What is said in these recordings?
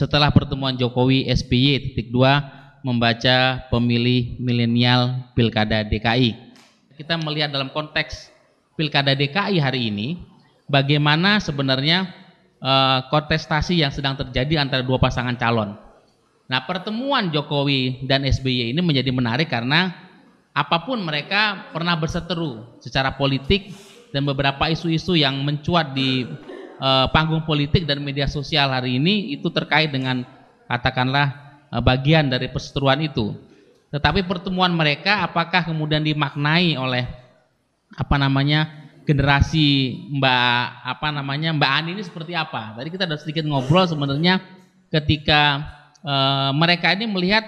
setelah pertemuan Jokowi SBY titik dua membaca pemilih milenial Pilkada DKI. Kita melihat dalam konteks Pilkada DKI hari ini bagaimana sebenarnya uh, kontestasi yang sedang terjadi antara dua pasangan calon. Nah, pertemuan Jokowi dan SBY ini menjadi menarik karena apapun mereka pernah berseteru secara politik dan beberapa isu-isu yang mencuat di uh, panggung politik dan media sosial hari ini itu terkait dengan katakanlah uh, bagian dari perseteruan itu. Tetapi pertemuan mereka apakah kemudian dimaknai oleh apa namanya generasi Mbak apa namanya Mbak Ani ini seperti apa? Tadi kita sudah sedikit ngobrol sebenarnya ketika uh, mereka ini melihat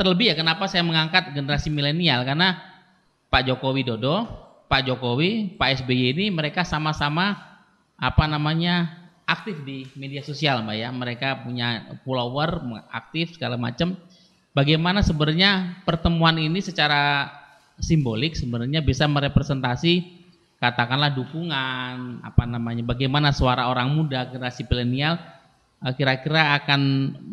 terlebih ya kenapa saya mengangkat generasi milenial karena Pak Joko Widodo Pak Jokowi, Pak SBY ini mereka sama-sama apa namanya aktif di media sosial Mbak ya. Mereka punya follower aktif segala macam. Bagaimana sebenarnya pertemuan ini secara simbolik sebenarnya bisa merepresentasi katakanlah dukungan apa namanya bagaimana suara orang muda generasi milenial eh, kira-kira akan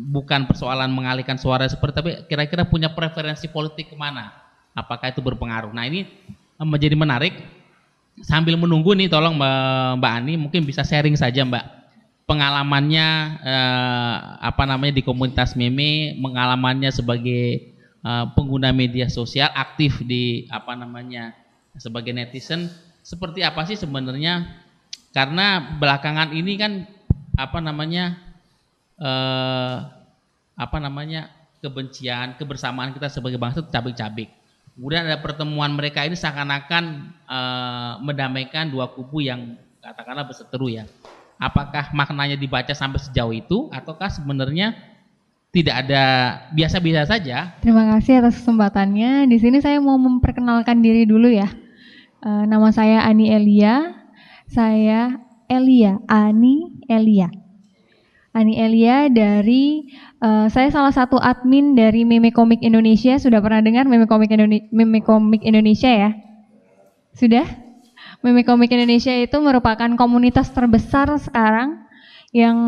bukan persoalan mengalihkan suara seperti tapi kira-kira punya preferensi politik kemana apakah itu berpengaruh nah ini menjadi menarik sambil menunggu nih tolong Mbak Ani mungkin bisa sharing saja Mbak pengalamannya eh, apa namanya di komunitas meme pengalamannya sebagai eh, pengguna media sosial aktif di apa namanya sebagai netizen seperti apa sih sebenarnya karena belakangan ini kan apa namanya eh, apa namanya kebencian kebersamaan kita sebagai bangsa cabik-cabik Kemudian ada pertemuan mereka ini seakan-akan e, mendamaikan dua kubu yang katakanlah berseteru ya. Apakah maknanya dibaca sampai sejauh itu ataukah sebenarnya tidak ada biasa-biasa saja? Terima kasih atas kesempatannya. Di sini saya mau memperkenalkan diri dulu ya. E, nama saya Ani Elia. Saya Elia, Ani Elia Ani Elia dari uh, saya salah satu admin dari Meme Komik Indonesia. Sudah pernah dengar Meme Komik Indonesia, Indonesia ya? Sudah? Meme Komik Indonesia itu merupakan komunitas terbesar sekarang yang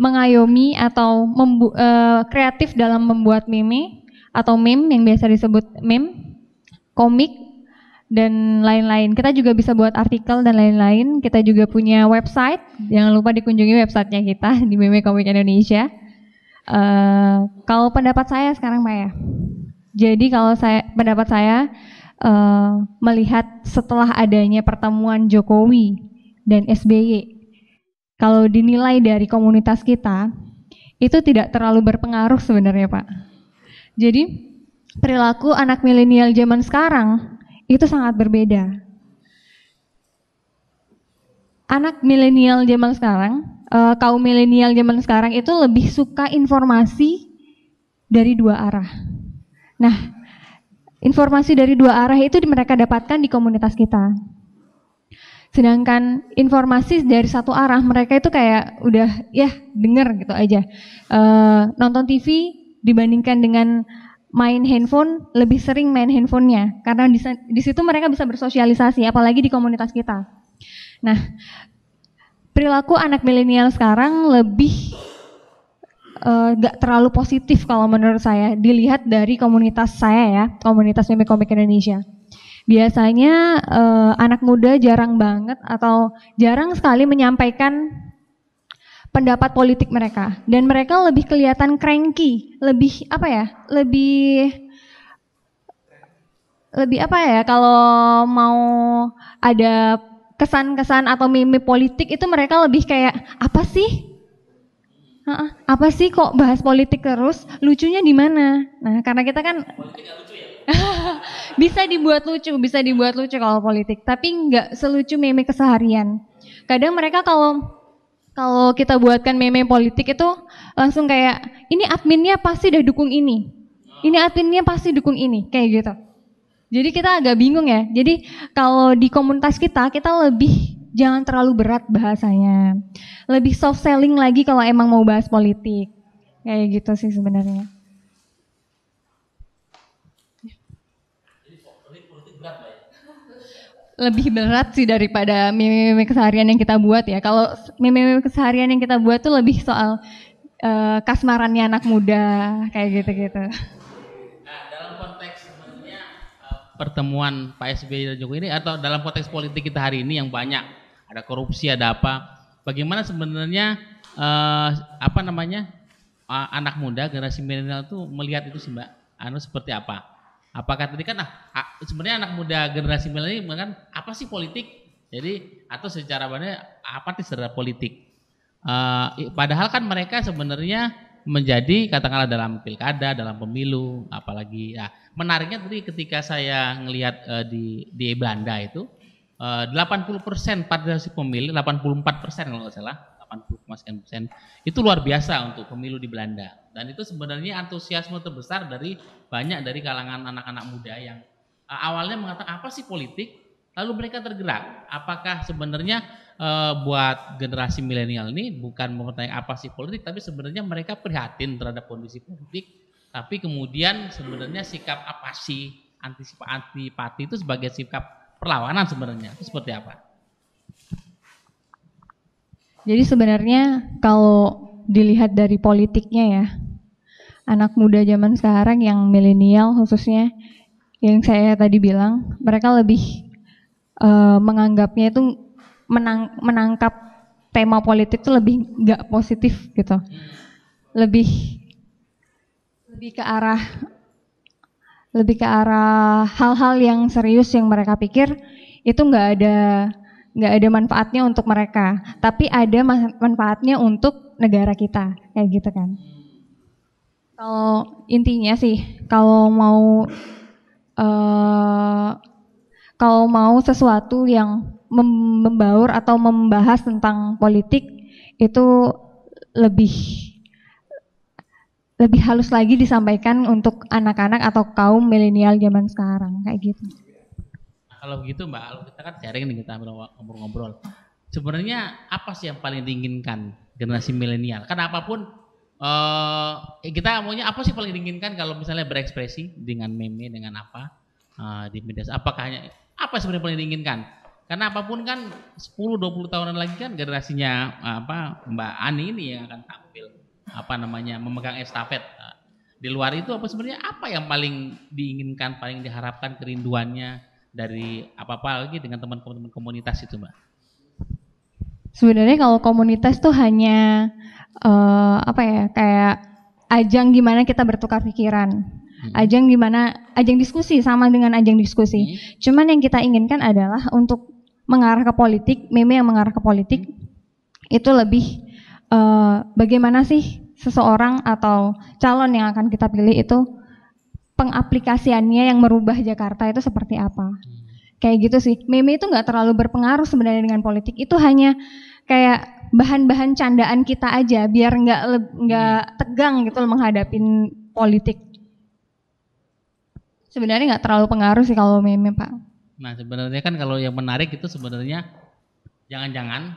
mengayomi atau membu uh, kreatif dalam membuat meme atau meme yang biasa disebut meme komik dan lain-lain. Kita juga bisa buat artikel dan lain-lain. Kita juga punya website. Hmm. Jangan lupa dikunjungi websitenya kita di Meme Komik Indonesia. Uh, kalau pendapat saya sekarang Maya. Jadi kalau saya pendapat saya uh, melihat setelah adanya pertemuan Jokowi dan SBY, kalau dinilai dari komunitas kita itu tidak terlalu berpengaruh sebenarnya Pak. Jadi perilaku anak milenial zaman sekarang itu sangat berbeda. Anak milenial zaman sekarang, uh, kaum milenial zaman sekarang itu lebih suka informasi dari dua arah. Nah, informasi dari dua arah itu mereka dapatkan di komunitas kita. Sedangkan informasi dari satu arah mereka itu kayak udah ya denger gitu aja. Uh, nonton TV dibandingkan dengan main handphone lebih sering main handphonenya karena di, situ mereka bisa bersosialisasi apalagi di komunitas kita. Nah, perilaku anak milenial sekarang lebih uh, eh, gak terlalu positif kalau menurut saya dilihat dari komunitas saya ya komunitas meme komik Indonesia. Biasanya uh, anak muda jarang banget atau jarang sekali menyampaikan pendapat politik mereka dan mereka lebih kelihatan cranky, lebih apa ya? Lebih lebih apa ya kalau mau ada kesan-kesan atau meme politik itu mereka lebih kayak apa sih? apa sih kok bahas politik terus? Lucunya di mana? Nah, karena kita kan ya? bisa dibuat lucu, bisa dibuat lucu kalau politik, tapi nggak selucu meme keseharian. Kadang mereka kalau kalau kita buatkan meme politik itu langsung kayak ini adminnya pasti udah dukung ini. Ini adminnya pasti dukung ini, kayak gitu. Jadi kita agak bingung ya. Jadi kalau di komunitas kita kita lebih jangan terlalu berat bahasanya. Lebih soft selling lagi kalau emang mau bahas politik. Kayak gitu sih sebenarnya. lebih berat sih daripada meme-meme keseharian yang kita buat ya. Kalau meme-meme keseharian yang kita buat tuh lebih soal uh, kasmarannya anak muda kayak gitu-gitu. Nah, dalam konteks sebenarnya uh, pertemuan Pak SBY dan Jokowi ini atau dalam konteks politik kita hari ini yang banyak ada korupsi, ada apa? Bagaimana sebenarnya uh, apa namanya? Uh, anak muda generasi milenial tuh melihat itu sih Mbak. Anu seperti apa? apakah tadi kan nah, sebenarnya anak muda generasi milenial kan apa sih politik? Jadi atau secara banyak apa sih secara politik? Uh, padahal kan mereka sebenarnya menjadi katakanlah dalam pilkada, dalam pemilu, apalagi ya menariknya tadi ketika saya ngelihat uh, di di Belanda itu eh, uh, 80 persen partisipasi pemilih, 84 persen kalau nggak salah, 80 persen itu luar biasa untuk pemilu di Belanda dan itu sebenarnya antusiasme terbesar dari banyak dari kalangan anak-anak muda yang uh, awalnya mengatakan apa sih politik, lalu mereka tergerak. Apakah sebenarnya uh, buat generasi milenial ini bukan mempertanyakan apa sih politik, tapi sebenarnya mereka prihatin terhadap kondisi politik, tapi kemudian sebenarnya sikap apa sih antisipasi pati itu sebagai sikap perlawanan sebenarnya itu seperti apa? Jadi sebenarnya kalau dilihat dari politiknya ya, anak muda zaman sekarang yang milenial khususnya yang saya tadi bilang mereka lebih uh, menganggapnya itu menang, menangkap tema politik itu lebih nggak positif gitu lebih lebih ke arah lebih ke arah hal-hal yang serius yang mereka pikir itu nggak ada nggak ada manfaatnya untuk mereka tapi ada manfaatnya untuk negara kita kayak gitu kan. Kalau intinya sih, kalau mau uh, kalau mau sesuatu yang membaur atau membahas tentang politik itu lebih lebih halus lagi disampaikan untuk anak-anak atau kaum milenial zaman sekarang kayak gitu. Nah, kalau begitu Mbak kalau kita kan sharing nih kita ngobrol-ngobrol. Sebenarnya apa sih yang paling diinginkan generasi milenial? Karena apapun uh, kita maunya apa sih paling diinginkan kalau misalnya berekspresi dengan meme dengan apa uh, di media apakah hanya apa sebenarnya paling diinginkan karena apapun kan 10-20 tahunan lagi kan generasinya eh, apa Mbak Ani ini yang akan tampil apa namanya memegang estafet uh, di luar itu apa sebenarnya apa yang paling diinginkan paling diharapkan kerinduannya dari apa apa lagi dengan teman-teman komunitas itu mbak sebenarnya kalau komunitas tuh hanya uh, apa ya kayak ajang gimana kita bertukar pikiran hmm. ajang gimana ajang diskusi sama dengan ajang diskusi hmm. cuman yang kita inginkan adalah untuk mengarah ke politik meme yang mengarah ke politik hmm. itu lebih uh, bagaimana sih seseorang atau calon yang akan kita pilih itu pengaplikasiannya yang merubah Jakarta itu seperti apa hmm. kayak gitu sih meme itu nggak terlalu berpengaruh sebenarnya dengan politik itu hanya kayak bahan-bahan candaan kita aja biar nggak nggak hmm. tegang gitu loh menghadapin politik. Sebenarnya nggak terlalu pengaruh sih kalau meme pak. Nah sebenarnya kan kalau yang menarik itu sebenarnya jangan-jangan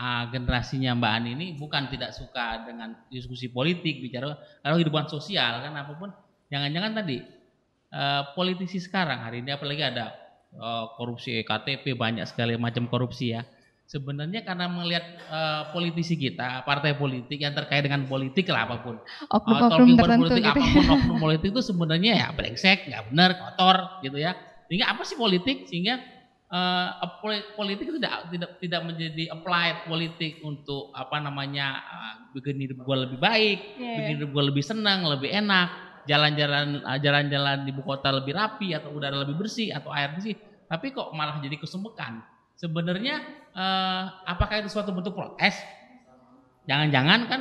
uh, generasinya Mbak Ani ini bukan tidak suka dengan diskusi politik bicara kalau kehidupan sosial kan apapun jangan-jangan tadi uh, politisi sekarang hari ini apalagi ada uh, korupsi e KTP banyak sekali macam korupsi ya sebenarnya karena melihat uh, politisi kita, partai politik yang terkait dengan politik lah apapun. Oknum, uh, oknum politik gitu. apapun oknum politik itu sebenarnya ya brengsek, nggak benar, kotor gitu ya. Sehingga apa sih politik? Sehingga uh, politik itu tidak tidak tidak menjadi applied politik untuk apa namanya uh, bikin hidup gua lebih baik, yeah. bikin hidup gua lebih senang, lebih enak, jalan-jalan jalan-jalan di ibu kota lebih rapi atau udara lebih bersih atau air bersih. Tapi kok malah jadi kesemekan sebenarnya eh, apakah itu suatu bentuk protes? Jangan-jangan kan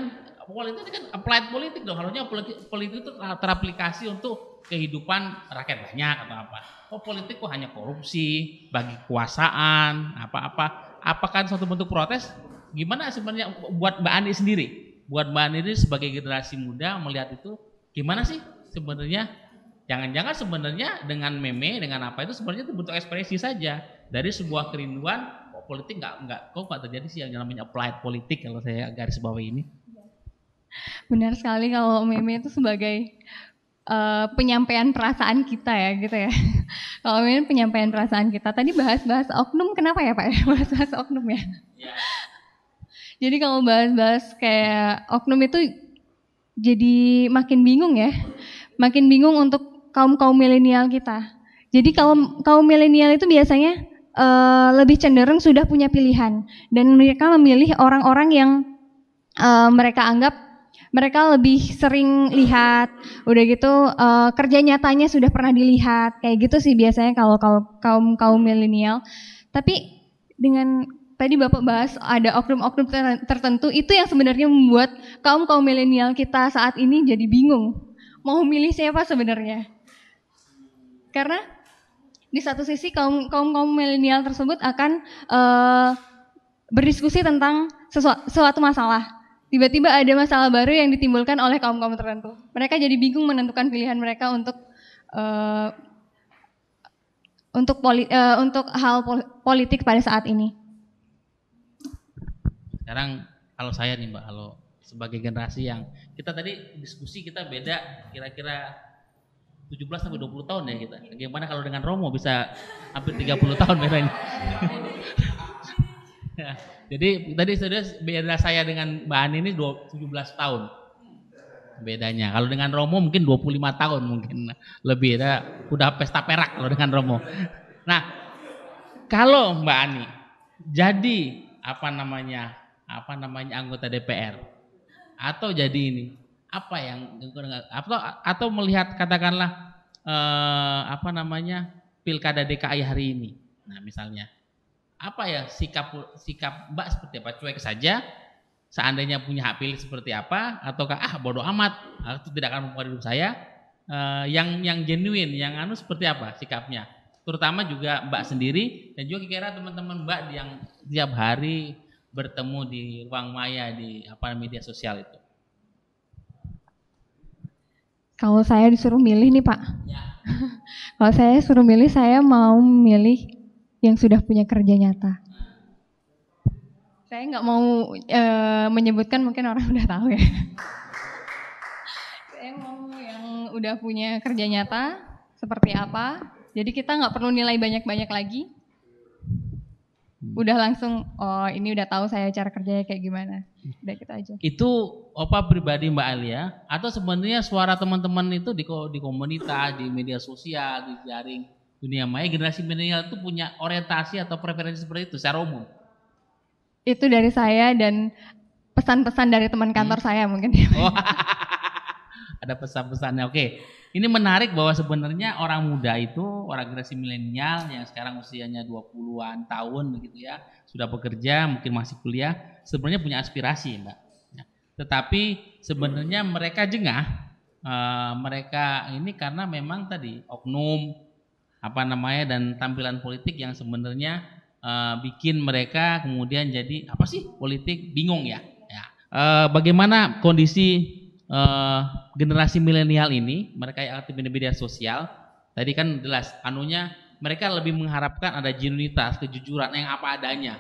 politik kan applied politik dong. Harusnya politik itu teraplikasi untuk kehidupan rakyat banyak atau apa. Oh politik kok hanya korupsi, bagi kekuasaan apa-apa. Apakah suatu bentuk protes? Gimana sebenarnya buat Mbak Ani sendiri? Buat Mbak Ani sendiri sebagai generasi muda melihat itu gimana sih sebenarnya Jangan-jangan sebenarnya dengan meme, dengan apa itu sebenarnya itu bentuk ekspresi saja dari sebuah kerinduan kok politik nggak nggak kok nggak terjadi sih yang namanya applied politik kalau saya garis bawah ini. Benar sekali kalau meme itu sebagai uh, penyampaian perasaan kita ya gitu ya. kalau meme penyampaian perasaan kita. Tadi bahas-bahas oknum kenapa ya Pak? bahas-bahas oknum ya. Yeah. Jadi kalau bahas-bahas kayak oknum itu jadi makin bingung ya makin bingung untuk kaum-kaum milenial kita. Jadi kaum kaum milenial itu biasanya uh, lebih cenderung sudah punya pilihan dan mereka memilih orang-orang yang uh, mereka anggap mereka lebih sering lihat, udah gitu uh, kerja nyatanya sudah pernah dilihat, kayak gitu sih biasanya kalau kaum kaum milenial. Tapi dengan tadi Bapak bahas ada oknum-oknum tertentu itu yang sebenarnya membuat kaum kaum milenial kita saat ini jadi bingung mau milih siapa sebenarnya. Karena di satu sisi kaum kaum kaum milenial tersebut akan uh, berdiskusi tentang sesuatu, sesuatu masalah tiba-tiba ada masalah baru yang ditimbulkan oleh kaum-kaum tertentu. Mereka jadi bingung menentukan pilihan mereka untuk uh, untuk poli, uh, untuk hal politik pada saat ini. Sekarang kalau saya nih Mbak, kalau sebagai generasi yang kita tadi diskusi kita beda kira-kira 17 sampai 20 tahun ya kita. Bagaimana kalau dengan Romo bisa hampir 30 tahun bedanya. ya, jadi tadi sudah beda saya dengan Mbak Ani ini 17 tahun bedanya. Kalau dengan Romo mungkin 25 tahun mungkin lebih. Ya. Udah pesta perak kalau dengan Romo. Nah, kalau Mbak Ani jadi apa namanya apa namanya anggota DPR atau jadi ini apa yang atau atau melihat katakanlah eh, apa namanya pilkada DKI hari ini. Nah misalnya apa ya sikap sikap Mbak seperti apa cuek saja seandainya punya hak pilih seperti apa ataukah ah bodoh amat itu tidak akan mempengaruhi hidup saya eh, yang yang genuine yang anu seperti apa sikapnya terutama juga Mbak sendiri dan juga kira teman-teman Mbak yang tiap hari bertemu di ruang maya di apa media sosial itu kalau saya disuruh milih nih Pak, ya. kalau saya suruh milih saya mau milih yang sudah punya kerja nyata. Saya nggak mau e, menyebutkan mungkin orang udah tahu ya. saya mau yang udah punya kerja nyata seperti apa. Jadi kita nggak perlu nilai banyak-banyak lagi, Hmm. udah langsung oh ini udah tahu saya cara kerjanya kayak gimana udah kita gitu aja itu apa pribadi mbak Alia atau sebenarnya suara teman-teman itu di di komunitas di media sosial di jaring dunia maya generasi milenial itu punya orientasi atau preferensi seperti itu secara umum itu dari saya dan pesan-pesan dari teman kantor hmm. saya mungkin oh, ada pesan-pesannya oke okay. Ini menarik bahwa sebenarnya orang muda itu, orang generasi milenial yang sekarang usianya 20-an tahun begitu ya, sudah bekerja, mungkin masih kuliah, sebenarnya punya aspirasi, Mbak. Ya. tetapi sebenarnya mereka jengah, e, mereka ini karena memang tadi oknum apa namanya dan tampilan politik yang sebenarnya e, bikin mereka kemudian jadi apa sih politik bingung ya. ya. Eh, bagaimana kondisi uh, generasi milenial ini, mereka yang aktif di media sosial, tadi kan jelas anunya mereka lebih mengharapkan ada genuinitas, kejujuran yang apa adanya.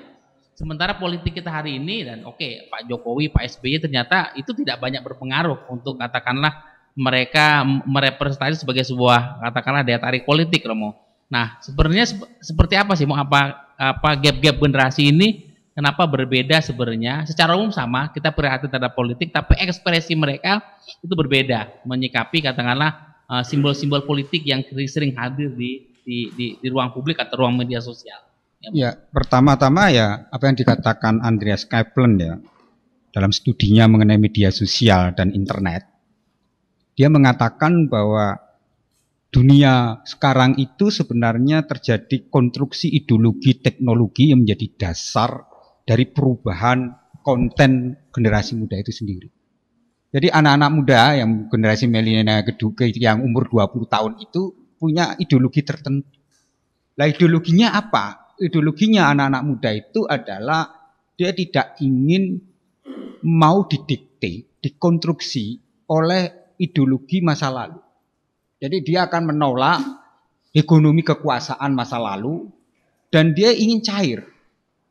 Sementara politik kita hari ini dan oke okay, Pak Jokowi, Pak SBY ternyata itu tidak banyak berpengaruh untuk katakanlah mereka merepresentasi sebagai sebuah katakanlah daya tarik politik Romo. Nah, sebenarnya sep seperti apa sih mau apa apa gap-gap generasi ini Kenapa berbeda sebenarnya? Secara umum sama, kita prihatin terhadap politik, tapi ekspresi mereka itu berbeda. Menyikapi katakanlah eh, simbol-simbol politik yang sering hadir di, di, di, di ruang publik atau ruang media sosial. Ya, ya pertama-tama ya apa yang dikatakan Andreas Kaplan ya dalam studinya mengenai media sosial dan internet, dia mengatakan bahwa dunia sekarang itu sebenarnya terjadi konstruksi ideologi teknologi yang menjadi dasar dari perubahan konten generasi muda itu sendiri. Jadi anak-anak muda yang generasi milenial kedua yang umur 20 tahun itu punya ideologi tertentu. Lah ideologinya apa? Ideologinya anak-anak muda itu adalah dia tidak ingin mau didikte, dikonstruksi oleh ideologi masa lalu. Jadi dia akan menolak ekonomi kekuasaan masa lalu dan dia ingin cair.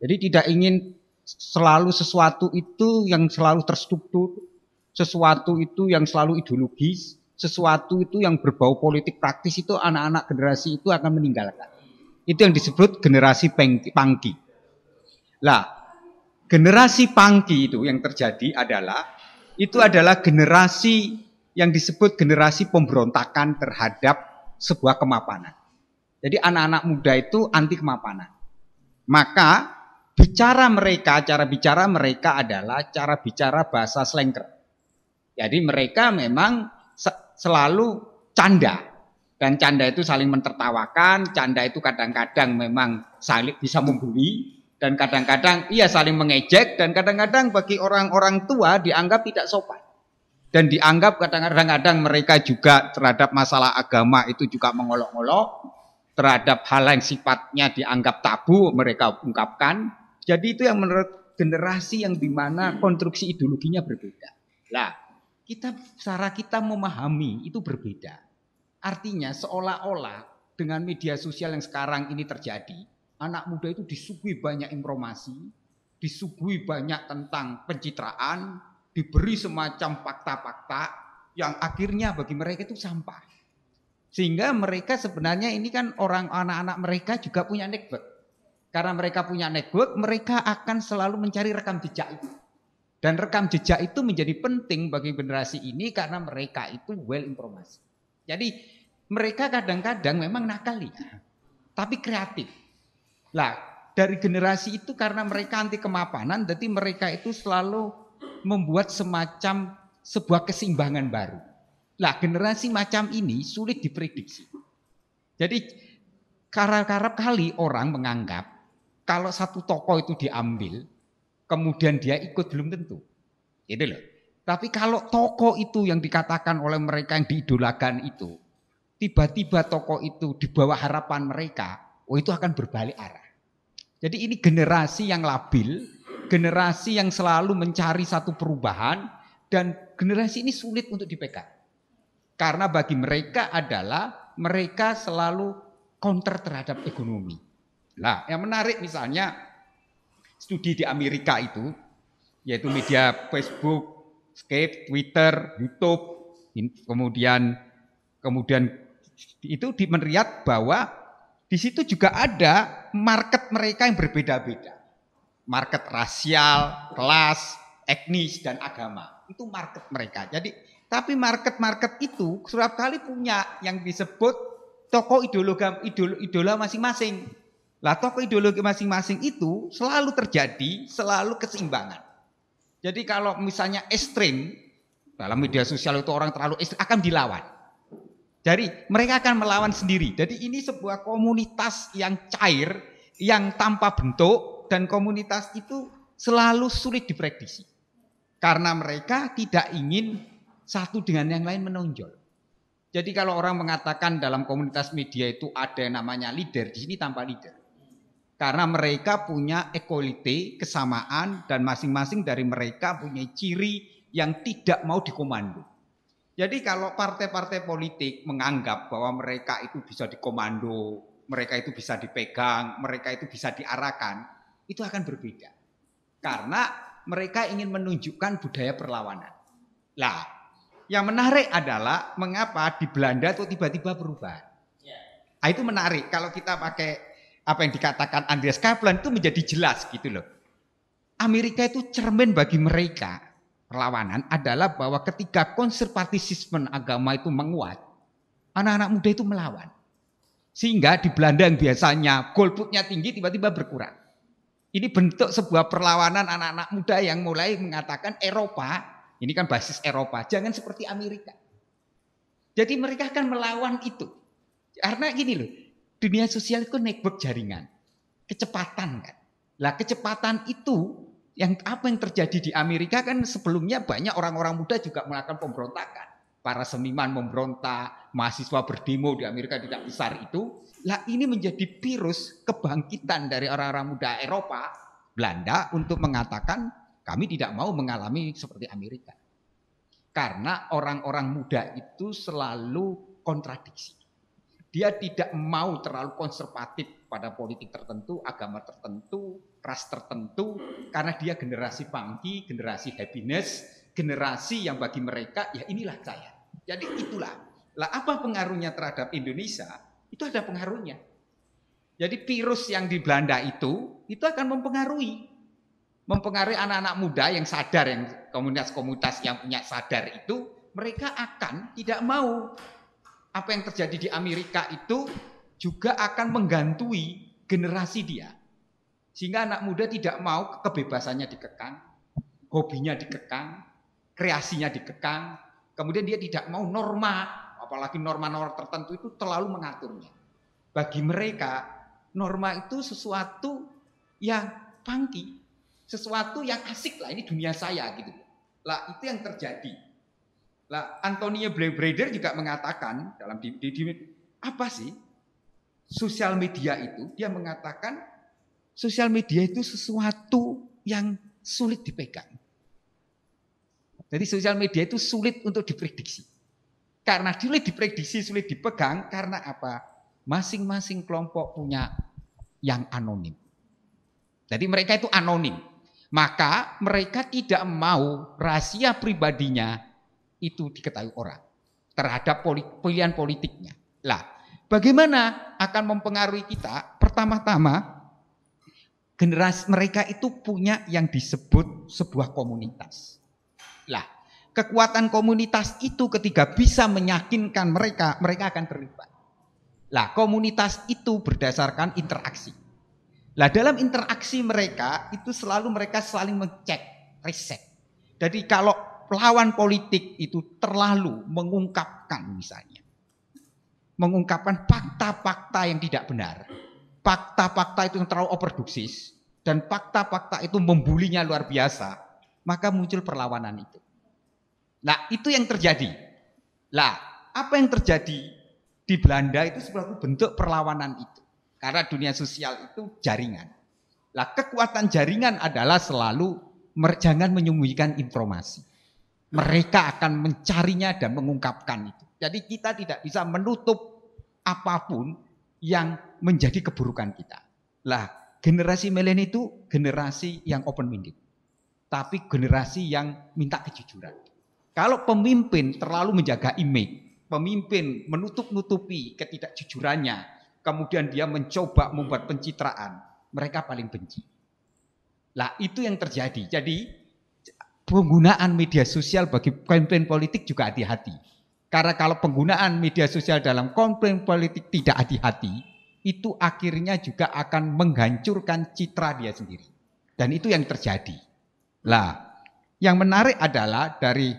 Jadi tidak ingin selalu sesuatu itu yang selalu terstruktur, sesuatu itu yang selalu ideologis, sesuatu itu yang berbau politik praktis itu anak-anak generasi itu akan meninggalkan. Itu yang disebut generasi pangki. Lah, generasi pangki itu yang terjadi adalah itu adalah generasi yang disebut generasi pemberontakan terhadap sebuah kemapanan. Jadi anak-anak muda itu anti kemapanan. Maka bicara mereka, cara bicara mereka adalah cara bicara bahasa slengker. Jadi mereka memang selalu canda. Dan canda itu saling mentertawakan, canda itu kadang-kadang memang saling bisa membuli dan kadang-kadang ia saling mengejek dan kadang-kadang bagi orang-orang tua dianggap tidak sopan. Dan dianggap kadang-kadang mereka juga terhadap masalah agama itu juga mengolok-olok, terhadap hal yang sifatnya dianggap tabu mereka ungkapkan, jadi itu yang menurut generasi yang dimana hmm. konstruksi ideologinya berbeda. Lah, kita cara kita memahami itu berbeda. Artinya seolah-olah dengan media sosial yang sekarang ini terjadi, anak muda itu disuguhi banyak informasi, disuguhi banyak tentang pencitraan, diberi semacam fakta-fakta yang akhirnya bagi mereka itu sampah. Sehingga mereka sebenarnya ini kan orang anak-anak mereka juga punya nekbet. Karena mereka punya network, mereka akan selalu mencari rekam jejak itu. Dan rekam jejak itu menjadi penting bagi generasi ini karena mereka itu well informasi. Jadi mereka kadang-kadang memang nakal ya, tapi kreatif. Lah dari generasi itu karena mereka anti kemapanan, jadi mereka itu selalu membuat semacam sebuah keseimbangan baru. Lah generasi macam ini sulit diprediksi. Jadi karena karap kali orang menganggap kalau satu toko itu diambil, kemudian dia ikut belum tentu. Itu loh. Tapi kalau toko itu yang dikatakan oleh mereka yang diidolakan itu, tiba-tiba toko itu di bawah harapan mereka, oh itu akan berbalik arah. Jadi ini generasi yang labil, generasi yang selalu mencari satu perubahan, dan generasi ini sulit untuk dipegang. Karena bagi mereka adalah mereka selalu counter terhadap ekonomi Nah, yang menarik misalnya studi di Amerika itu, yaitu media Facebook, Skype, Twitter, YouTube, kemudian kemudian itu dimeriat bahwa di situ juga ada market mereka yang berbeda-beda. Market rasial, kelas, etnis, dan agama. Itu market mereka. Jadi tapi market-market itu kerap kali punya yang disebut toko ideologi, ideolo, idola masing-masing. Lah tokoh ideologi masing-masing itu selalu terjadi, selalu keseimbangan. Jadi kalau misalnya ekstrim dalam media sosial itu orang terlalu ekstrim akan dilawan. Jadi mereka akan melawan sendiri. Jadi ini sebuah komunitas yang cair, yang tanpa bentuk dan komunitas itu selalu sulit diprediksi. Karena mereka tidak ingin satu dengan yang lain menonjol. Jadi kalau orang mengatakan dalam komunitas media itu ada yang namanya leader, di sini tanpa leader karena mereka punya equality, kesamaan, dan masing-masing dari mereka punya ciri yang tidak mau dikomando. Jadi kalau partai-partai politik menganggap bahwa mereka itu bisa dikomando, mereka itu bisa dipegang, mereka itu bisa diarahkan, itu akan berbeda. Karena mereka ingin menunjukkan budaya perlawanan. Lah, yang menarik adalah mengapa di Belanda itu tiba-tiba berubah. Nah, ya. itu menarik kalau kita pakai apa yang dikatakan Andreas Kaplan itu menjadi jelas gitu loh. Amerika itu cermin bagi mereka perlawanan adalah bahwa ketika konservatisisme agama itu menguat, anak-anak muda itu melawan. Sehingga di Belanda yang biasanya golputnya tinggi tiba-tiba berkurang. Ini bentuk sebuah perlawanan anak-anak muda yang mulai mengatakan Eropa, ini kan basis Eropa, jangan seperti Amerika. Jadi mereka akan melawan itu. Karena gini loh, dunia sosial itu network jaringan, kecepatan kan. Lah kecepatan itu yang apa yang terjadi di Amerika kan sebelumnya banyak orang-orang muda juga melakukan pemberontakan. Para seniman memberontak, mahasiswa berdemo di Amerika tidak besar itu. Lah ini menjadi virus kebangkitan dari orang-orang muda Eropa, Belanda untuk mengatakan kami tidak mau mengalami seperti Amerika. Karena orang-orang muda itu selalu kontradiksi. Dia tidak mau terlalu konservatif pada politik tertentu, agama tertentu, ras tertentu, karena dia generasi pangki, generasi happiness, generasi yang bagi mereka, ya inilah saya. Jadi itulah. Lah apa pengaruhnya terhadap Indonesia? Itu ada pengaruhnya. Jadi virus yang di Belanda itu, itu akan mempengaruhi. Mempengaruhi anak-anak muda yang sadar, yang komunitas-komunitas yang punya sadar itu, mereka akan tidak mau apa yang terjadi di Amerika itu juga akan menggantui generasi dia. Sehingga anak muda tidak mau kebebasannya dikekang, hobinya dikekang, kreasinya dikekang, kemudian dia tidak mau norma, apalagi norma-norma tertentu itu terlalu mengaturnya. Bagi mereka, norma itu sesuatu yang pangki, sesuatu yang asik lah, ini dunia saya gitu. Lah itu yang terjadi lah Antonio Breder juga mengatakan dalam di, di, di apa sih sosial media itu? Dia mengatakan sosial media itu sesuatu yang sulit dipegang. Jadi sosial media itu sulit untuk diprediksi. Karena sulit diprediksi, sulit dipegang karena apa? Masing-masing kelompok punya yang anonim. Jadi mereka itu anonim. Maka mereka tidak mau rahasia pribadinya itu diketahui orang terhadap pilihan politiknya. Lah, bagaimana akan mempengaruhi kita? Pertama-tama, generasi mereka itu punya yang disebut sebuah komunitas. Lah, kekuatan komunitas itu ketika bisa meyakinkan mereka, mereka akan terlibat. Lah, komunitas itu berdasarkan interaksi. Lah, dalam interaksi mereka itu selalu mereka saling mengecek, riset. Jadi kalau lawan politik itu terlalu mengungkapkan misalnya. Mengungkapkan fakta-fakta yang tidak benar. Fakta-fakta itu yang terlalu overdosis. Dan fakta-fakta itu membulinya luar biasa. Maka muncul perlawanan itu. Nah itu yang terjadi. Lah, apa yang terjadi di Belanda itu sebuah bentuk perlawanan itu. Karena dunia sosial itu jaringan. Lah kekuatan jaringan adalah selalu jangan menyembunyikan informasi mereka akan mencarinya dan mengungkapkan itu. Jadi kita tidak bisa menutup apapun yang menjadi keburukan kita. Lah, generasi milenial itu generasi yang open minded. Tapi generasi yang minta kejujuran. Kalau pemimpin terlalu menjaga image, pemimpin menutup-nutupi ketidakjujurannya, kemudian dia mencoba membuat pencitraan, mereka paling benci. Lah, itu yang terjadi. Jadi penggunaan media sosial bagi kampanye politik juga hati-hati. Karena kalau penggunaan media sosial dalam komplain politik tidak hati-hati, itu akhirnya juga akan menghancurkan citra dia sendiri. Dan itu yang terjadi. Lah, yang menarik adalah dari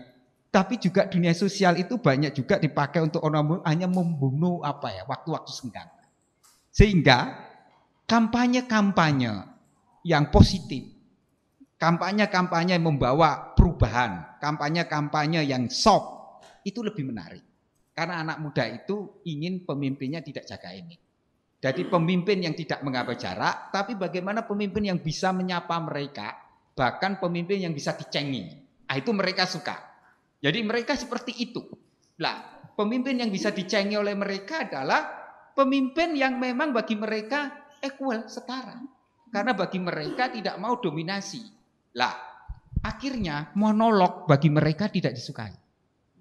tapi juga dunia sosial itu banyak juga dipakai untuk orang hanya membunuh apa ya waktu-waktu senggang. Sehingga kampanye-kampanye yang positif kampanye-kampanye membawa perubahan, kampanye-kampanye yang sok itu lebih menarik. Karena anak muda itu ingin pemimpinnya tidak jaga ini. Jadi pemimpin yang tidak mengapa jarak, tapi bagaimana pemimpin yang bisa menyapa mereka, bahkan pemimpin yang bisa dicengi. Ah, itu mereka suka. Jadi mereka seperti itu. Lah, pemimpin yang bisa dicengi oleh mereka adalah pemimpin yang memang bagi mereka equal setara. Karena bagi mereka tidak mau dominasi. Lah, akhirnya monolog bagi mereka tidak disukai.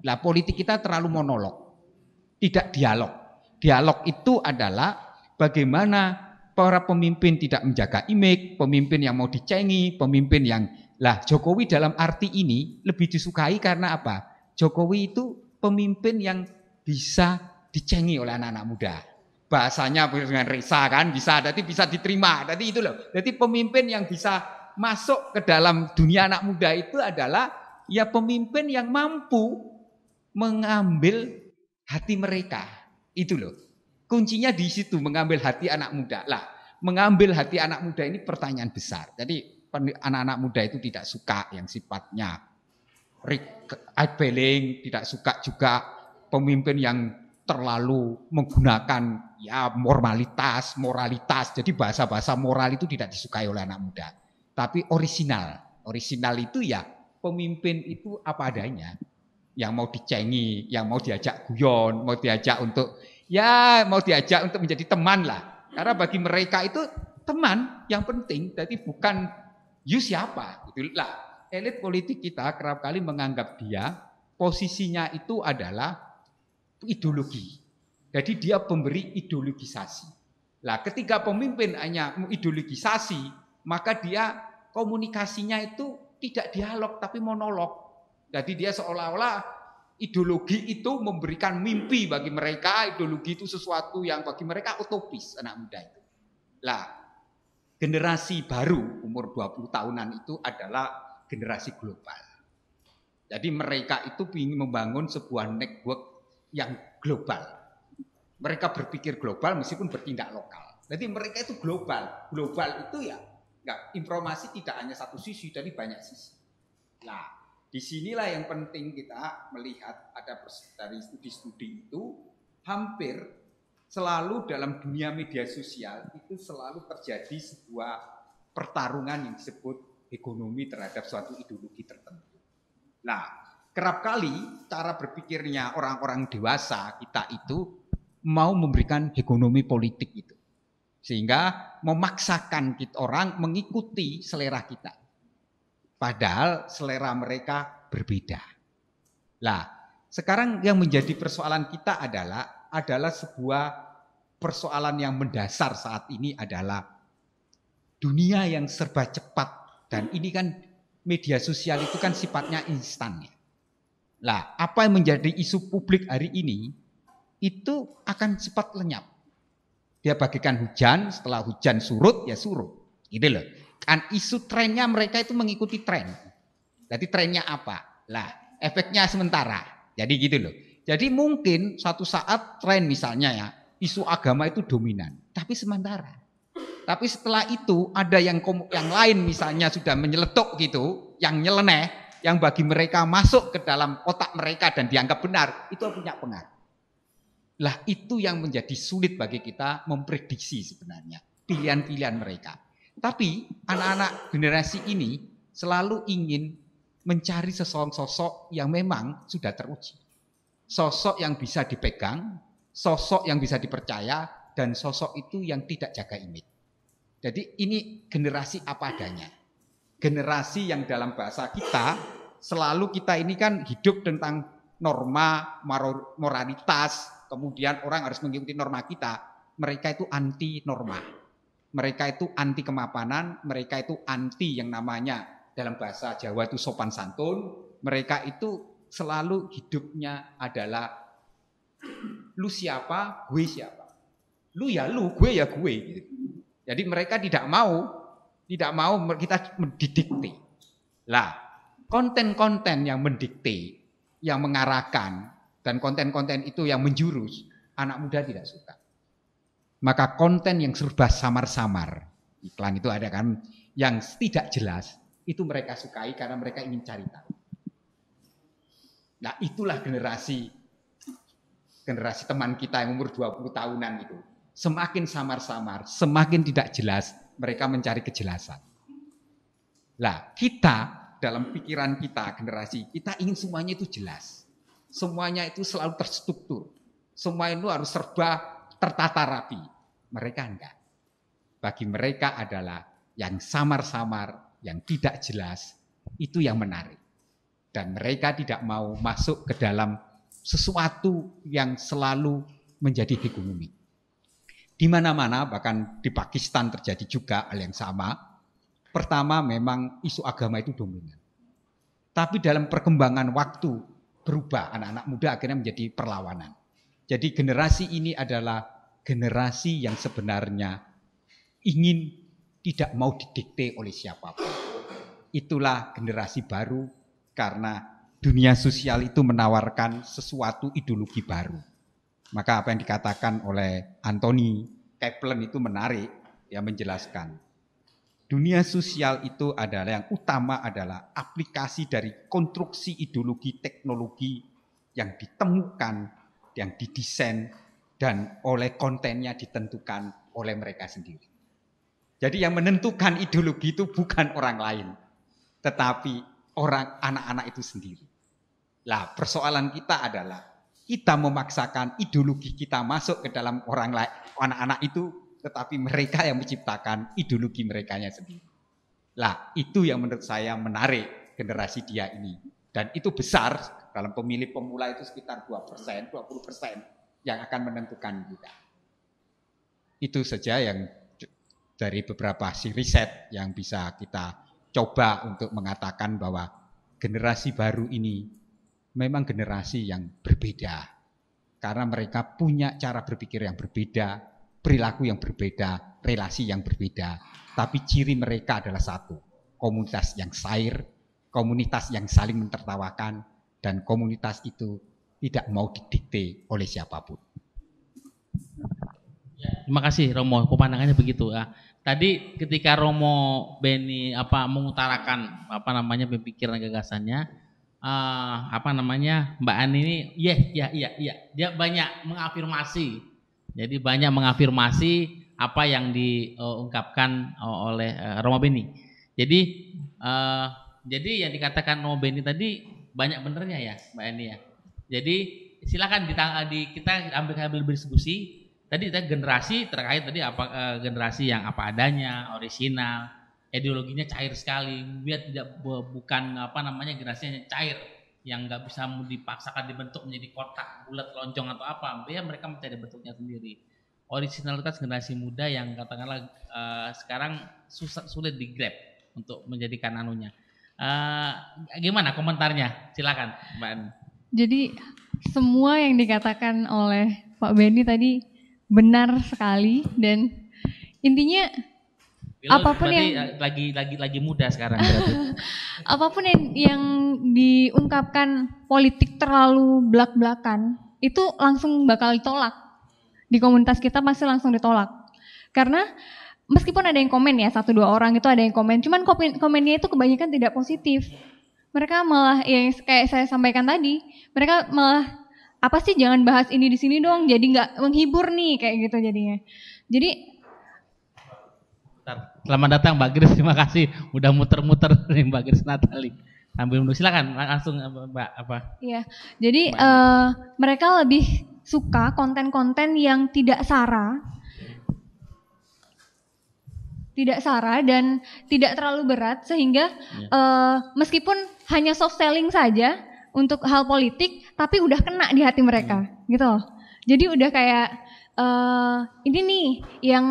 Lah, politik kita terlalu monolog. Tidak dialog. Dialog itu adalah bagaimana para pemimpin tidak menjaga image, pemimpin yang mau dicengi, pemimpin yang lah Jokowi dalam arti ini lebih disukai karena apa? Jokowi itu pemimpin yang bisa dicengi oleh anak-anak muda. Bahasanya dengan Risa kan bisa, jadi bisa diterima. Jadi itu loh. Jadi pemimpin yang bisa masuk ke dalam dunia anak muda itu adalah ya pemimpin yang mampu mengambil hati mereka. Itu loh. Kuncinya di situ mengambil hati anak muda. Lah, mengambil hati anak muda ini pertanyaan besar. Jadi anak-anak muda itu tidak suka yang sifatnya rebelling, tidak suka juga pemimpin yang terlalu menggunakan ya moralitas, moralitas. Jadi bahasa-bahasa moral itu tidak disukai oleh anak muda tapi orisinal. Orisinal itu ya pemimpin itu apa adanya. Yang mau dicengi, yang mau diajak guyon, mau diajak untuk ya mau diajak untuk menjadi teman lah. Karena bagi mereka itu teman yang penting, jadi bukan you siapa. Itulah elit politik kita kerap kali menganggap dia posisinya itu adalah ideologi. Jadi dia pemberi ideologisasi. Lah ketika pemimpin hanya ideologisasi, maka dia komunikasinya itu tidak dialog tapi monolog. Jadi dia seolah-olah ideologi itu memberikan mimpi bagi mereka, ideologi itu sesuatu yang bagi mereka utopis anak muda itu. Lah, generasi baru umur 20 tahunan itu adalah generasi global. Jadi mereka itu ingin membangun sebuah network yang global. Mereka berpikir global meskipun bertindak lokal. Jadi mereka itu global. Global itu ya Enggak, informasi tidak hanya satu sisi, tapi banyak sisi. Nah, disinilah yang penting kita melihat ada dari studi-studi itu hampir selalu dalam dunia media sosial itu selalu terjadi sebuah pertarungan yang disebut ekonomi terhadap suatu ideologi tertentu. Nah, kerap kali cara berpikirnya orang-orang dewasa kita itu mau memberikan ekonomi politik itu. Sehingga memaksakan kita orang mengikuti selera kita. Padahal selera mereka berbeda. Lah, sekarang yang menjadi persoalan kita adalah adalah sebuah persoalan yang mendasar saat ini adalah dunia yang serba cepat dan ini kan media sosial itu kan sifatnya instan ya. Lah, apa yang menjadi isu publik hari ini itu akan cepat lenyap. Dia bagikan hujan, setelah hujan surut ya surut. Gitu loh. Kan isu trennya mereka itu mengikuti tren. Jadi trennya apa? Lah, efeknya sementara. Jadi gitu loh. Jadi mungkin satu saat tren misalnya ya, isu agama itu dominan, tapi sementara. Tapi setelah itu ada yang yang lain misalnya sudah menyeletuk gitu, yang nyeleneh, yang bagi mereka masuk ke dalam otak mereka dan dianggap benar, itu punya pengaruh. Lah itu yang menjadi sulit bagi kita memprediksi sebenarnya pilihan-pilihan mereka. Tapi anak-anak generasi ini selalu ingin mencari sosok-sosok yang memang sudah teruji. Sosok yang bisa dipegang, sosok yang bisa dipercaya, dan sosok itu yang tidak jaga imit. Jadi ini generasi apa adanya. Generasi yang dalam bahasa kita, selalu kita ini kan hidup tentang norma, moralitas, kemudian orang harus mengikuti norma kita, mereka itu anti norma. Mereka itu anti kemapanan, mereka itu anti yang namanya dalam bahasa Jawa itu sopan santun, mereka itu selalu hidupnya adalah lu siapa, gue siapa. Lu ya lu, gue ya gue. Gitu. Jadi mereka tidak mau, tidak mau kita mendidikti. Lah, konten-konten yang mendikti, yang mengarahkan, dan konten-konten itu yang menjurus, anak muda tidak suka. Maka konten yang serba samar-samar, iklan itu ada kan, yang tidak jelas, itu mereka sukai karena mereka ingin cari tahu. Nah itulah generasi generasi teman kita yang umur 20 tahunan itu. Semakin samar-samar, semakin tidak jelas, mereka mencari kejelasan. Nah kita dalam pikiran kita generasi kita ingin semuanya itu jelas semuanya itu selalu terstruktur. Semua itu harus serba tertata rapi. Mereka enggak. Bagi mereka adalah yang samar-samar, yang tidak jelas, itu yang menarik. Dan mereka tidak mau masuk ke dalam sesuatu yang selalu menjadi hegemoni. Di mana-mana, bahkan di Pakistan terjadi juga hal yang sama. Pertama memang isu agama itu dominan. Tapi dalam perkembangan waktu berubah. Anak-anak muda akhirnya menjadi perlawanan. Jadi generasi ini adalah generasi yang sebenarnya ingin tidak mau didikte oleh siapapun. Itulah generasi baru karena dunia sosial itu menawarkan sesuatu ideologi baru. Maka apa yang dikatakan oleh Anthony Kaplan itu menarik yang menjelaskan Dunia sosial itu adalah yang utama adalah aplikasi dari konstruksi ideologi teknologi yang ditemukan, yang didesain, dan oleh kontennya ditentukan oleh mereka sendiri. Jadi yang menentukan ideologi itu bukan orang lain, tetapi orang anak-anak itu sendiri. Lah persoalan kita adalah kita memaksakan ideologi kita masuk ke dalam orang lain, anak-anak itu tetapi mereka yang menciptakan ideologi merekanya sendiri. Lah, itu yang menurut saya menarik generasi dia ini. Dan itu besar dalam pemilih pemula itu sekitar 2 persen, 20 persen yang akan menentukan kita. Itu saja yang dari beberapa si riset yang bisa kita coba untuk mengatakan bahwa generasi baru ini memang generasi yang berbeda. Karena mereka punya cara berpikir yang berbeda, perilaku yang berbeda, relasi yang berbeda, tapi ciri mereka adalah satu, komunitas yang sair, komunitas yang saling mentertawakan, dan komunitas itu tidak mau didikte oleh siapapun. Ya, terima kasih Romo, pemandangannya begitu. Ya. Tadi ketika Romo Beni apa mengutarakan apa namanya pemikiran gagasannya, uh, apa namanya Mbak Ani ini, yeah, yeah, yeah, yeah, dia banyak mengafirmasi jadi banyak mengafirmasi apa yang diungkapkan uh, oleh uh, eh, Romo Beni. Jadi uh, jadi yang dikatakan Romo Beni tadi banyak benernya ya, Mbak Eni ya. Jadi silakan di, di kita ambil ambil berdiskusi. Tadi kita generasi terkait tadi apa uh, generasi yang apa adanya, orisinal, ideologinya cair sekali. Biar tidak bukan apa namanya generasinya cair yang nggak bisa dipaksakan dibentuk menjadi kotak bulat lonjong atau apa ya mereka mencari bentuknya sendiri originalitas generasi muda yang katakanlah uh, sekarang susah sulit di grab untuk menjadikan anunya uh, gimana komentarnya silakan mbak Ani. jadi semua yang dikatakan oleh Pak Benny tadi benar sekali dan intinya Ya, apapun yang eh, lagi lagi lagi muda sekarang apapun yang yang diungkapkan politik terlalu belak-belakan itu langsung bakal ditolak di komunitas kita pasti langsung ditolak karena meskipun ada yang komen ya satu dua orang itu ada yang komen cuman komen komennya itu kebanyakan tidak positif mereka malah ya, yang kayak saya sampaikan tadi mereka malah apa sih jangan bahas ini di sini dong jadi nggak menghibur nih kayak gitu jadinya jadi Selamat datang Mbak Gris, terima kasih udah muter-muter nih Mbak Gris Natali. Ambil dulu silakan langsung Mbak apa? Iya. Jadi Uh, mereka lebih suka konten-konten yang tidak sara. Tidak sara dan tidak terlalu berat sehingga ya. uh, meskipun hanya soft selling saja untuk hal politik tapi udah kena di hati mereka, hmm. gitu loh. Jadi udah kayak uh, ini nih yang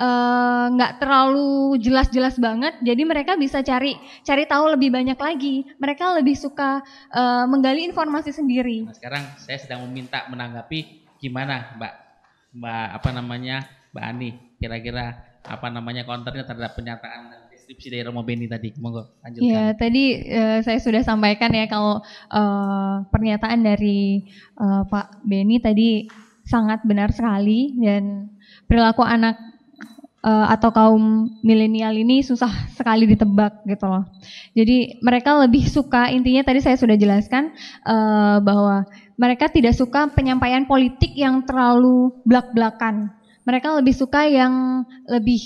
Eh, nggak uh, terlalu jelas-jelas banget jadi mereka bisa cari cari tahu lebih banyak lagi mereka lebih suka uh, menggali informasi sendiri nah, sekarang saya sedang meminta menanggapi gimana mbak mbak apa namanya mbak Ani kira-kira apa namanya konternya terhadap pernyataan deskripsi dari Romo Beni tadi monggo lanjutkan ya tadi uh, saya sudah sampaikan ya kalau uh, pernyataan dari uh, Pak Beni tadi sangat benar sekali dan perilaku anak uh, atau kaum milenial ini susah sekali ditebak gitu loh. Jadi mereka lebih suka intinya tadi saya sudah jelaskan uh, bahwa mereka tidak suka penyampaian politik yang terlalu blak-blakan. Mereka lebih suka yang lebih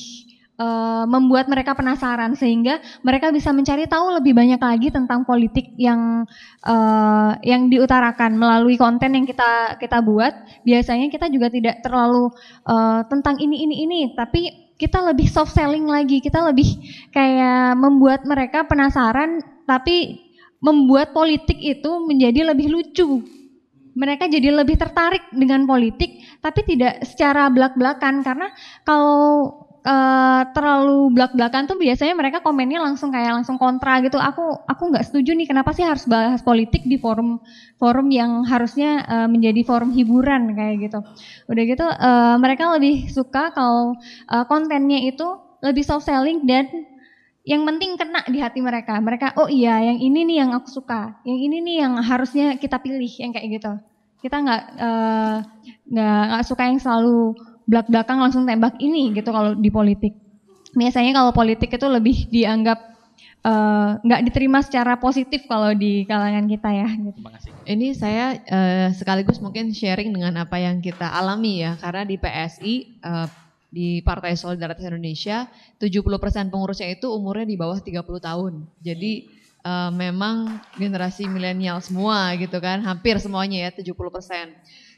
uh, membuat mereka penasaran sehingga mereka bisa mencari tahu lebih banyak lagi tentang politik yang uh, yang diutarakan melalui konten yang kita kita buat. Biasanya kita juga tidak terlalu uh, tentang ini ini ini, tapi kita lebih soft selling lagi, kita lebih kayak membuat mereka penasaran tapi membuat politik itu menjadi lebih lucu. Mereka jadi lebih tertarik dengan politik tapi tidak secara belak-belakan karena kalau Eh, terlalu belak-belakan tuh biasanya mereka komennya langsung kayak langsung kontra gitu. Aku aku nggak setuju nih kenapa sih harus bahas politik di forum forum yang harusnya uh, menjadi forum hiburan kayak gitu. Udah gitu uh, mereka lebih suka kalau uh, kontennya itu lebih soft selling dan yang penting kena di hati mereka. Mereka oh iya yang ini nih yang aku suka, yang ini nih yang harusnya kita pilih yang kayak gitu. Kita nggak nggak uh, nggak suka yang selalu belak-belakang langsung tembak ini gitu kalau di politik. Biasanya kalau politik itu lebih dianggap eh, nggak uh, diterima secara positif kalau di kalangan kita ya. Gitu. Ini saya uh, sekaligus mungkin sharing dengan apa yang kita alami ya, karena di PSI uh, eh, di Partai Solidaritas Indonesia 70% pengurusnya itu umurnya di bawah 30 tahun. Jadi uh, memang generasi milenial semua gitu kan, hampir semuanya ya 70%.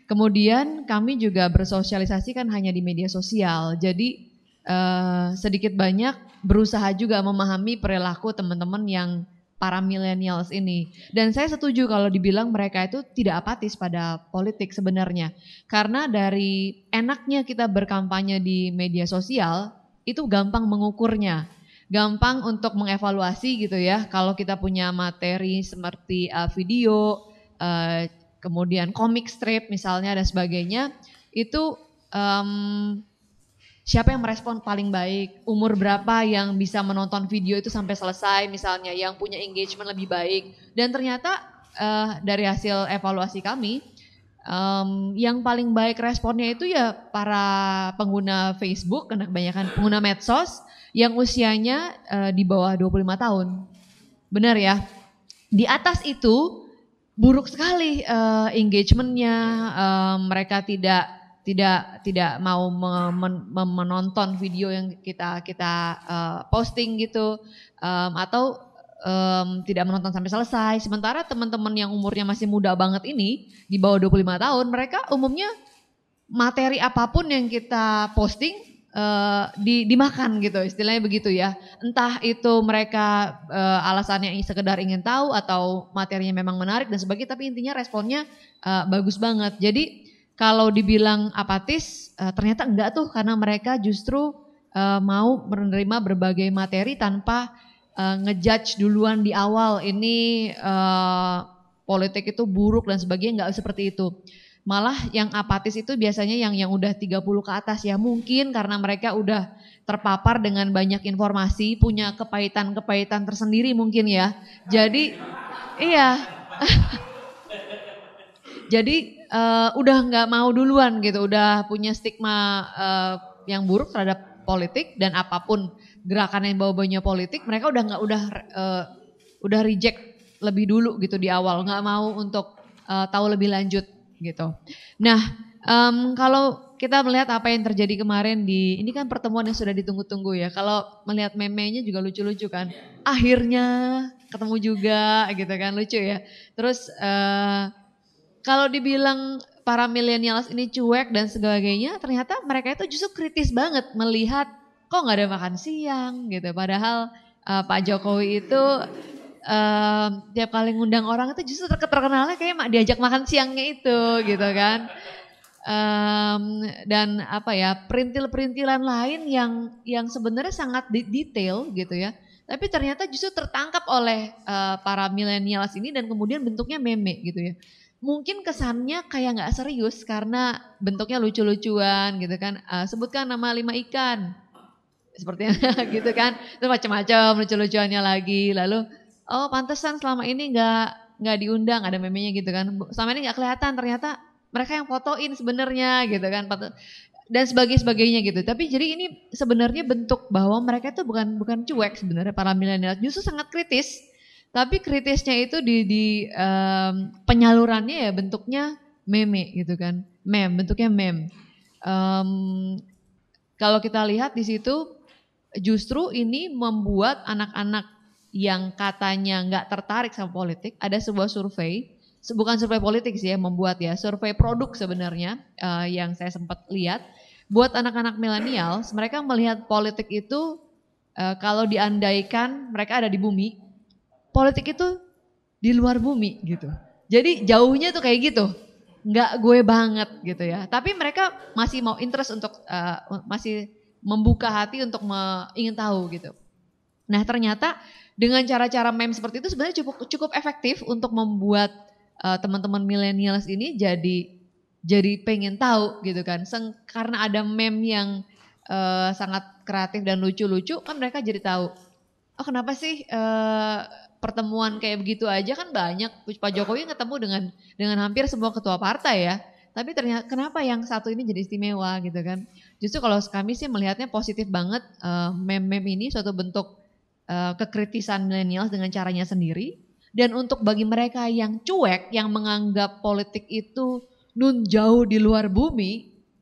Kemudian kami juga bersosialisasi kan hanya di media sosial. Jadi eh, sedikit banyak berusaha juga memahami perilaku teman-teman yang para millennials ini. Dan saya setuju kalau dibilang mereka itu tidak apatis pada politik sebenarnya. Karena dari enaknya kita berkampanye di media sosial, itu gampang mengukurnya. Gampang untuk mengevaluasi gitu ya, kalau kita punya materi seperti eh, video, eh, kemudian komik strip misalnya dan sebagainya itu um, siapa yang merespon paling baik umur berapa yang bisa menonton video itu sampai selesai misalnya yang punya engagement lebih baik dan ternyata uh, dari hasil evaluasi kami um, yang paling baik responnya itu ya para pengguna Facebook karena kebanyakan pengguna medsos yang usianya uh, di bawah 25 tahun. Benar ya? Di atas itu buruk sekali uh, engagementnya uh, mereka tidak tidak tidak mau men, me, menonton video yang kita kita uh, posting gitu um, atau um, tidak menonton sampai selesai sementara teman-teman yang umurnya masih muda banget ini di bawah 25 tahun mereka umumnya materi apapun yang kita posting uh, di, dimakan gitu istilahnya begitu ya. Entah itu mereka uh, alasannya sekedar ingin tahu atau materinya memang menarik dan sebagainya tapi intinya responnya uh, bagus banget. Jadi kalau dibilang apatis uh, ternyata enggak tuh karena mereka justru uh, mau menerima berbagai materi tanpa uh, ngejudge duluan di awal ini uh, politik itu buruk dan sebagainya enggak seperti itu. Malah yang apatis itu biasanya yang yang udah 30 ke atas ya mungkin karena mereka udah terpapar dengan banyak informasi, punya kepahitan-kepahitan tersendiri mungkin ya. Jadi iya. Jadi uh, udah nggak mau duluan gitu, udah punya stigma uh, yang buruk terhadap politik dan apapun gerakan yang bawa-bawanya politik, mereka udah nggak udah uh, udah reject lebih dulu gitu di awal, nggak mau untuk uh, tahu lebih lanjut gitu. Nah, um, kalau kita melihat apa yang terjadi kemarin di ini kan pertemuan yang sudah ditunggu-tunggu ya. Kalau melihat meme-nya juga lucu-lucu kan. Akhirnya ketemu juga gitu kan lucu ya. Terus uh, kalau dibilang para milenials ini cuek dan sebagainya, ternyata mereka itu justru kritis banget melihat kok nggak ada makan siang gitu. Padahal uh, Pak Jokowi itu um, tiap kali ngundang orang itu justru terkenalnya kayak mak diajak makan siangnya itu gitu kan. Um, dan apa ya perintil-perintilan lain yang yang sebenarnya sangat detail gitu ya. Tapi ternyata justru tertangkap oleh uh, para milenials ini dan kemudian bentuknya meme gitu ya mungkin kesannya kayak nggak serius karena bentuknya lucu-lucuan gitu kan. Uh, sebutkan nama lima ikan, seperti gitu kan. Itu macam-macam lucu-lucuannya lagi. Lalu oh pantesan selama ini nggak nggak diundang ada memenya gitu kan selama ini nggak kelihatan ternyata mereka yang fotoin sebenarnya gitu kan dan sebagainya sebagainya gitu tapi jadi ini sebenarnya bentuk bahwa mereka itu bukan bukan cuek sebenarnya para milenial justru sangat kritis tapi kritisnya itu di, di um, penyalurannya ya bentuknya meme gitu kan Mem bentuknya mem. um, kalau kita lihat di situ justru ini membuat anak-anak yang katanya nggak tertarik sama politik, ada sebuah survei, bukan survei politik sih ya membuat ya, survei produk sebenarnya uh, yang saya sempat lihat. Buat anak-anak milenial, mereka melihat politik itu uh, kalau diandaikan mereka ada di bumi, politik itu di luar bumi gitu. Jadi jauhnya tuh kayak gitu, nggak gue banget gitu ya. Tapi mereka masih mau interest untuk uh, masih membuka hati untuk ingin tahu gitu Nah ternyata dengan cara-cara meme seperti itu sebenarnya cukup cukup efektif untuk membuat uh, teman-teman milenials ini jadi jadi pengen tahu gitu kan. Seng, karena ada meme yang uh, sangat kreatif dan lucu-lucu kan mereka jadi tahu. Oh kenapa sih uh, pertemuan kayak begitu aja kan banyak Pak Jokowi ketemu dengan dengan hampir semua ketua partai ya. Tapi ternyata kenapa yang satu ini jadi istimewa gitu kan? Justru kalau kami sih melihatnya positif banget uh, meme-meme ini suatu bentuk uh, kekritisan milenial dengan caranya sendiri. Dan untuk bagi mereka yang cuek, yang menganggap politik itu nun jauh di luar bumi,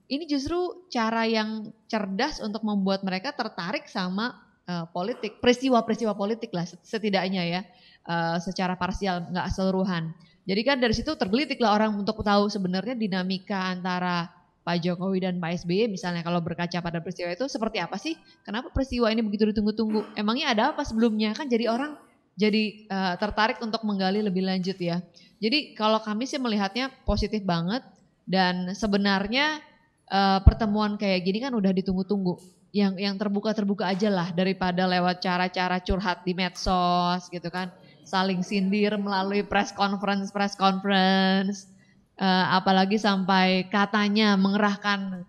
ini justru cara yang cerdas untuk membuat mereka tertarik sama uh, politik, peristiwa-peristiwa politik lah setidaknya ya, uh, secara parsial nggak seluruhan. Jadi kan dari situ tergelitik lah orang untuk tahu sebenarnya dinamika antara Pak Jokowi dan Pak SBY e misalnya kalau berkaca pada peristiwa itu seperti apa sih? Kenapa peristiwa ini begitu ditunggu-tunggu? Emangnya ada apa sebelumnya? Kan jadi orang jadi uh, tertarik untuk menggali lebih lanjut ya. Jadi kalau kami sih melihatnya positif banget dan sebenarnya uh, pertemuan kayak gini kan udah ditunggu-tunggu. Yang yang terbuka-terbuka aja lah daripada lewat cara-cara curhat di medsos gitu kan. Saling sindir melalui press conference press conference Eh, apalagi sampai katanya mengerahkan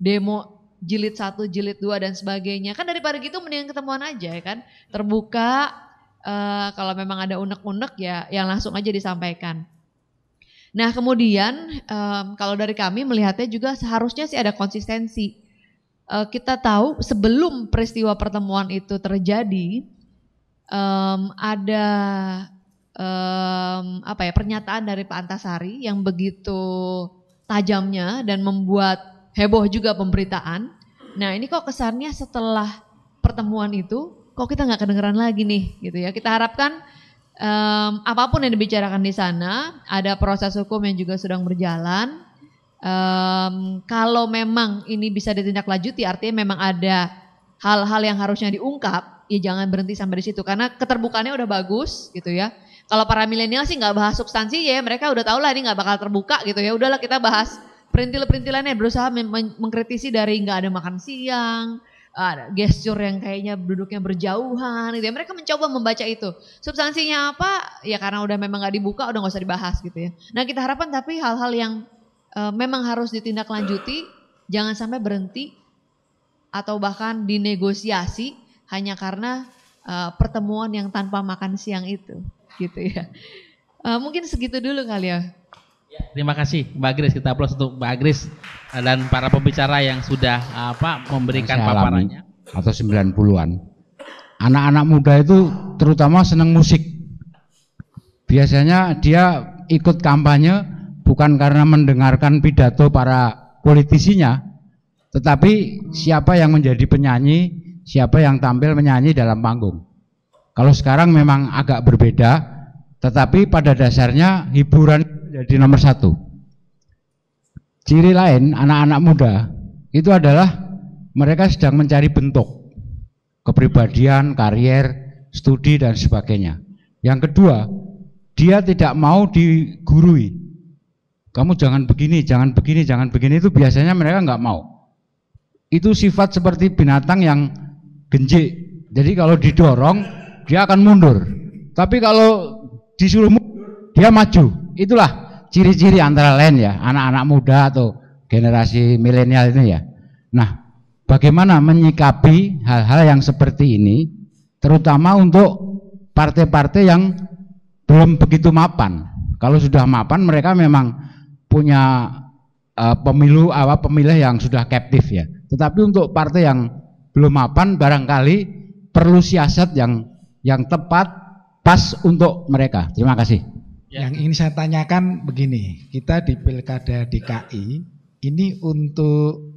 demo jilid satu, jilid dua dan sebagainya. Kan daripada gitu mendingan ketemuan aja ya kan. Terbuka eh, kalau memang ada unek-unek ya yang langsung aja disampaikan. Nah kemudian kalau dari kami melihatnya juga seharusnya sih ada konsistensi. Eh, kita tahu sebelum peristiwa pertemuan itu terjadi ada um, apa ya pernyataan dari Pak Antasari yang begitu tajamnya dan membuat heboh juga pemberitaan. Nah ini kok kesannya setelah pertemuan itu kok kita nggak kedengeran lagi nih gitu ya. Kita harapkan um, apapun yang dibicarakan di sana ada proses hukum yang juga sedang berjalan. Um, kalau memang ini bisa ditindaklanjuti artinya memang ada hal-hal yang harusnya diungkap ya jangan berhenti sampai di situ karena keterbukaannya udah bagus gitu ya kalau para milenial sih nggak bahas substansi ya, mereka udah tau lah ini nggak bakal terbuka gitu ya. Udahlah kita bahas perintil-perintilannya berusaha mengkritisi dari nggak ada makan siang, ada gesture yang kayaknya duduknya berjauhan gitu ya. Mereka mencoba membaca itu. Substansinya apa? Ya karena udah memang nggak dibuka, udah nggak usah dibahas gitu ya. Nah kita harapkan tapi hal-hal yang uh, memang harus ditindaklanjuti, jangan sampai berhenti atau bahkan dinegosiasi hanya karena uh, pertemuan yang tanpa makan siang itu gitu ya. Uh, mungkin segitu dulu kali ya. ya terima kasih Mbak Gris, kita aplaus untuk Mbak Gris eh, dan para pembicara yang sudah apa memberikan paparannya. atau sembilan puluhan Anak-anak muda itu terutama senang musik. Biasanya dia ikut kampanye bukan karena mendengarkan pidato para politisinya, tetapi siapa yang menjadi penyanyi, siapa yang tampil menyanyi dalam panggung. Kalau sekarang memang agak berbeda, tetapi pada dasarnya hiburan jadi nomor satu. Ciri lain anak-anak muda itu adalah mereka sedang mencari bentuk kepribadian, karier, studi dan sebagainya. Yang kedua, dia tidak mau digurui. Kamu jangan begini, jangan begini, jangan begini itu biasanya mereka nggak mau. Itu sifat seperti binatang yang genjik. Jadi kalau didorong dia akan mundur. Tapi kalau disuruh mundur, dia maju. Itulah ciri-ciri antara lain ya, anak-anak muda atau generasi milenial ini ya. Nah, bagaimana menyikapi hal-hal yang seperti ini, terutama untuk partai-partai yang belum begitu mapan. Kalau sudah mapan, mereka memang punya uh, pemilu apa pemilih yang sudah captive ya. Tetapi untuk partai yang belum mapan, barangkali perlu siasat yang yang tepat pas untuk mereka. Terima kasih. Ya. Yang ingin saya tanyakan begini, kita di Pilkada DKI ini untuk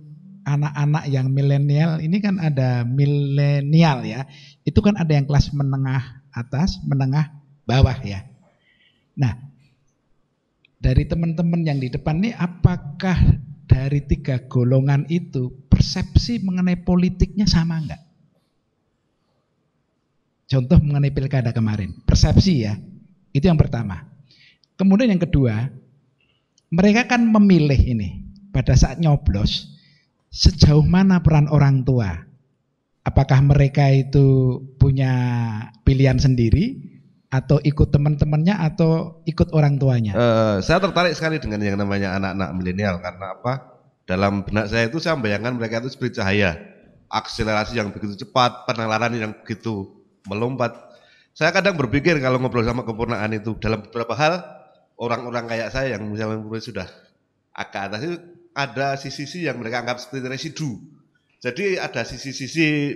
anak-anak yang milenial ini kan ada milenial ya. Itu kan ada yang kelas menengah atas, menengah bawah ya. Nah, dari teman-teman yang di depan ini apakah dari tiga golongan itu persepsi mengenai politiknya sama enggak? Contoh mengenai pilkada kemarin, persepsi ya. Itu yang pertama. Kemudian yang kedua, mereka kan memilih ini pada saat nyoblos sejauh mana peran orang tua. Apakah mereka itu punya pilihan sendiri atau ikut teman-temannya atau ikut orang tuanya? Uh, saya tertarik sekali dengan yang namanya anak-anak milenial karena apa? Dalam benak saya itu saya membayangkan mereka itu seperti cahaya, akselerasi yang begitu cepat, penalaran yang begitu melompat. Saya kadang berpikir kalau ngobrol sama kepurnaan itu dalam beberapa hal orang-orang kayak saya yang misalnya sudah agak atas itu ada sisi-sisi yang mereka anggap seperti residu. Jadi ada sisi-sisi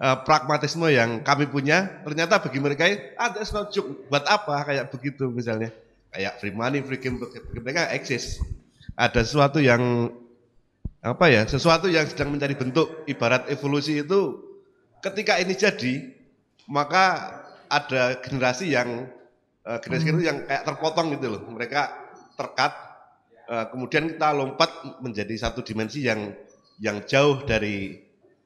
uh, pragmatisme yang kami punya ternyata bagi mereka ada ah, no joke buat apa kayak begitu misalnya kayak free money free game mereka eksis ada sesuatu yang apa ya sesuatu yang sedang mencari bentuk ibarat evolusi itu ketika ini jadi maka ada generasi yang uh, generasi hmm. yang kayak terpotong gitu loh. Mereka terkat uh, kemudian kita lompat menjadi satu dimensi yang yang jauh dari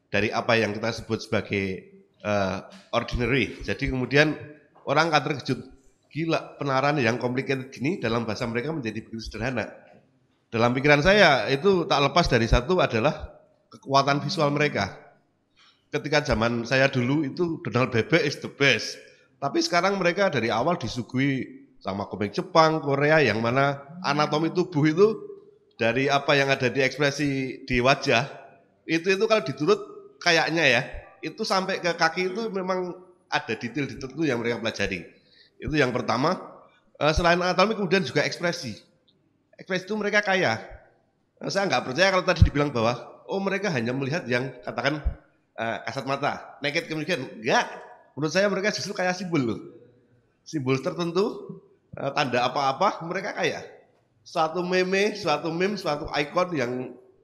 dari apa yang kita sebut sebagai uh, ordinary. Jadi kemudian orang akan terkejut gila penaran yang complicated gini dalam bahasa mereka menjadi begitu sederhana. Dalam pikiran saya itu tak lepas dari satu adalah kekuatan visual mereka ketika zaman saya dulu itu Donald Bebek is the best. Tapi sekarang mereka dari awal disuguhi sama komik Jepang, Korea yang mana anatomi tubuh itu dari apa yang ada di ekspresi di wajah itu itu kalau diturut kayaknya ya itu sampai ke kaki itu memang ada detail tertentu yang mereka pelajari. Itu yang pertama. Eh, selain anatomi kemudian juga ekspresi. Ekspresi itu mereka kaya. Eh, saya nggak percaya kalau tadi dibilang bahwa oh mereka hanya melihat yang katakan uh, kasat mata. Naked communication enggak. Menurut saya mereka justru kayak simbol loh. Simbol tertentu, uh, tanda apa-apa mereka kaya. Suatu meme, suatu meme, suatu icon yang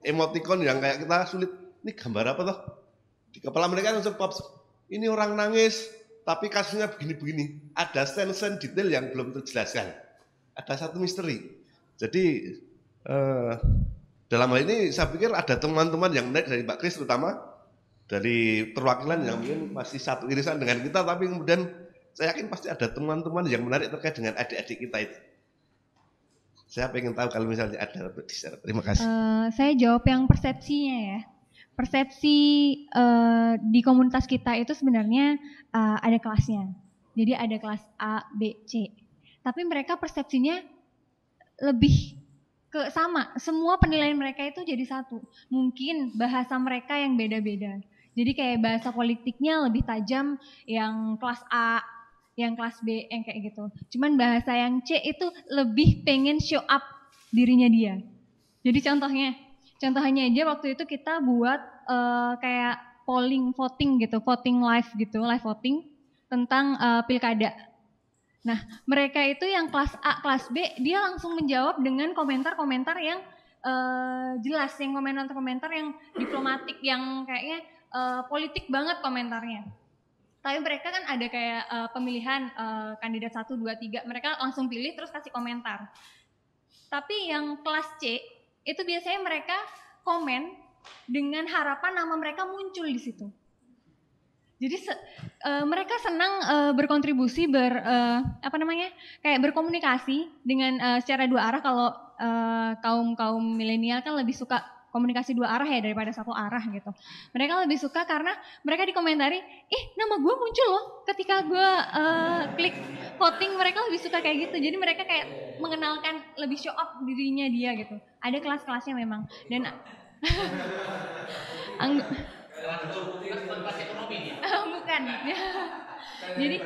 emoticon yang kayak kita sulit. Ini gambar apa toh? Di kepala mereka langsung pop. Ini orang nangis, tapi kasusnya begini-begini. Ada sen-sen detail yang belum terjelaskan. Ada satu misteri. Jadi uh, dalam hal ini saya pikir ada teman-teman yang menarik dari Mbak Kris terutama dari perwakilan yang mungkin masih satu irisan dengan kita tapi kemudian saya yakin pasti ada teman-teman yang menarik terkait dengan adik-adik kita itu. Saya pengen tahu kalau misalnya ada Terima kasih. Uh, saya jawab yang persepsinya ya. Persepsi uh, di komunitas kita itu sebenarnya uh, ada kelasnya. Jadi ada kelas A, B, C. Tapi mereka persepsinya lebih ke sama. Semua penilaian mereka itu jadi satu. Mungkin bahasa mereka yang beda-beda jadi kayak bahasa politiknya lebih tajam yang kelas A, yang kelas B, yang kayak gitu. Cuman bahasa yang C itu lebih pengen show up dirinya dia. Jadi contohnya, contohnya aja waktu itu kita buat uh, kayak polling voting gitu, voting live gitu, live voting tentang uh, pilkada. Nah, mereka itu yang kelas A, kelas B, dia langsung menjawab dengan komentar-komentar yang uh, jelas, yang komentar-komentar yang diplomatik, yang kayaknya uh, politik banget komentarnya. Tapi mereka kan ada kayak uh, pemilihan uh, kandidat 1, 2, 3, mereka langsung pilih terus kasih komentar. Tapi yang kelas C itu biasanya mereka komen dengan harapan nama mereka muncul di situ. Jadi se uh, mereka senang uh, berkontribusi ber uh, apa namanya kayak berkomunikasi dengan uh, secara dua arah kalau uh, kaum kaum milenial kan lebih suka komunikasi dua arah ya daripada satu arah gitu. Mereka lebih suka karena mereka dikomentari, "Ih, eh, nama gue muncul loh ketika gue uh, klik voting." Mereka lebih suka kayak gitu. Jadi mereka kayak mengenalkan lebih show off dirinya dia gitu. Ada kelas-kelasnya memang. Dan Angg bukan ha Jadi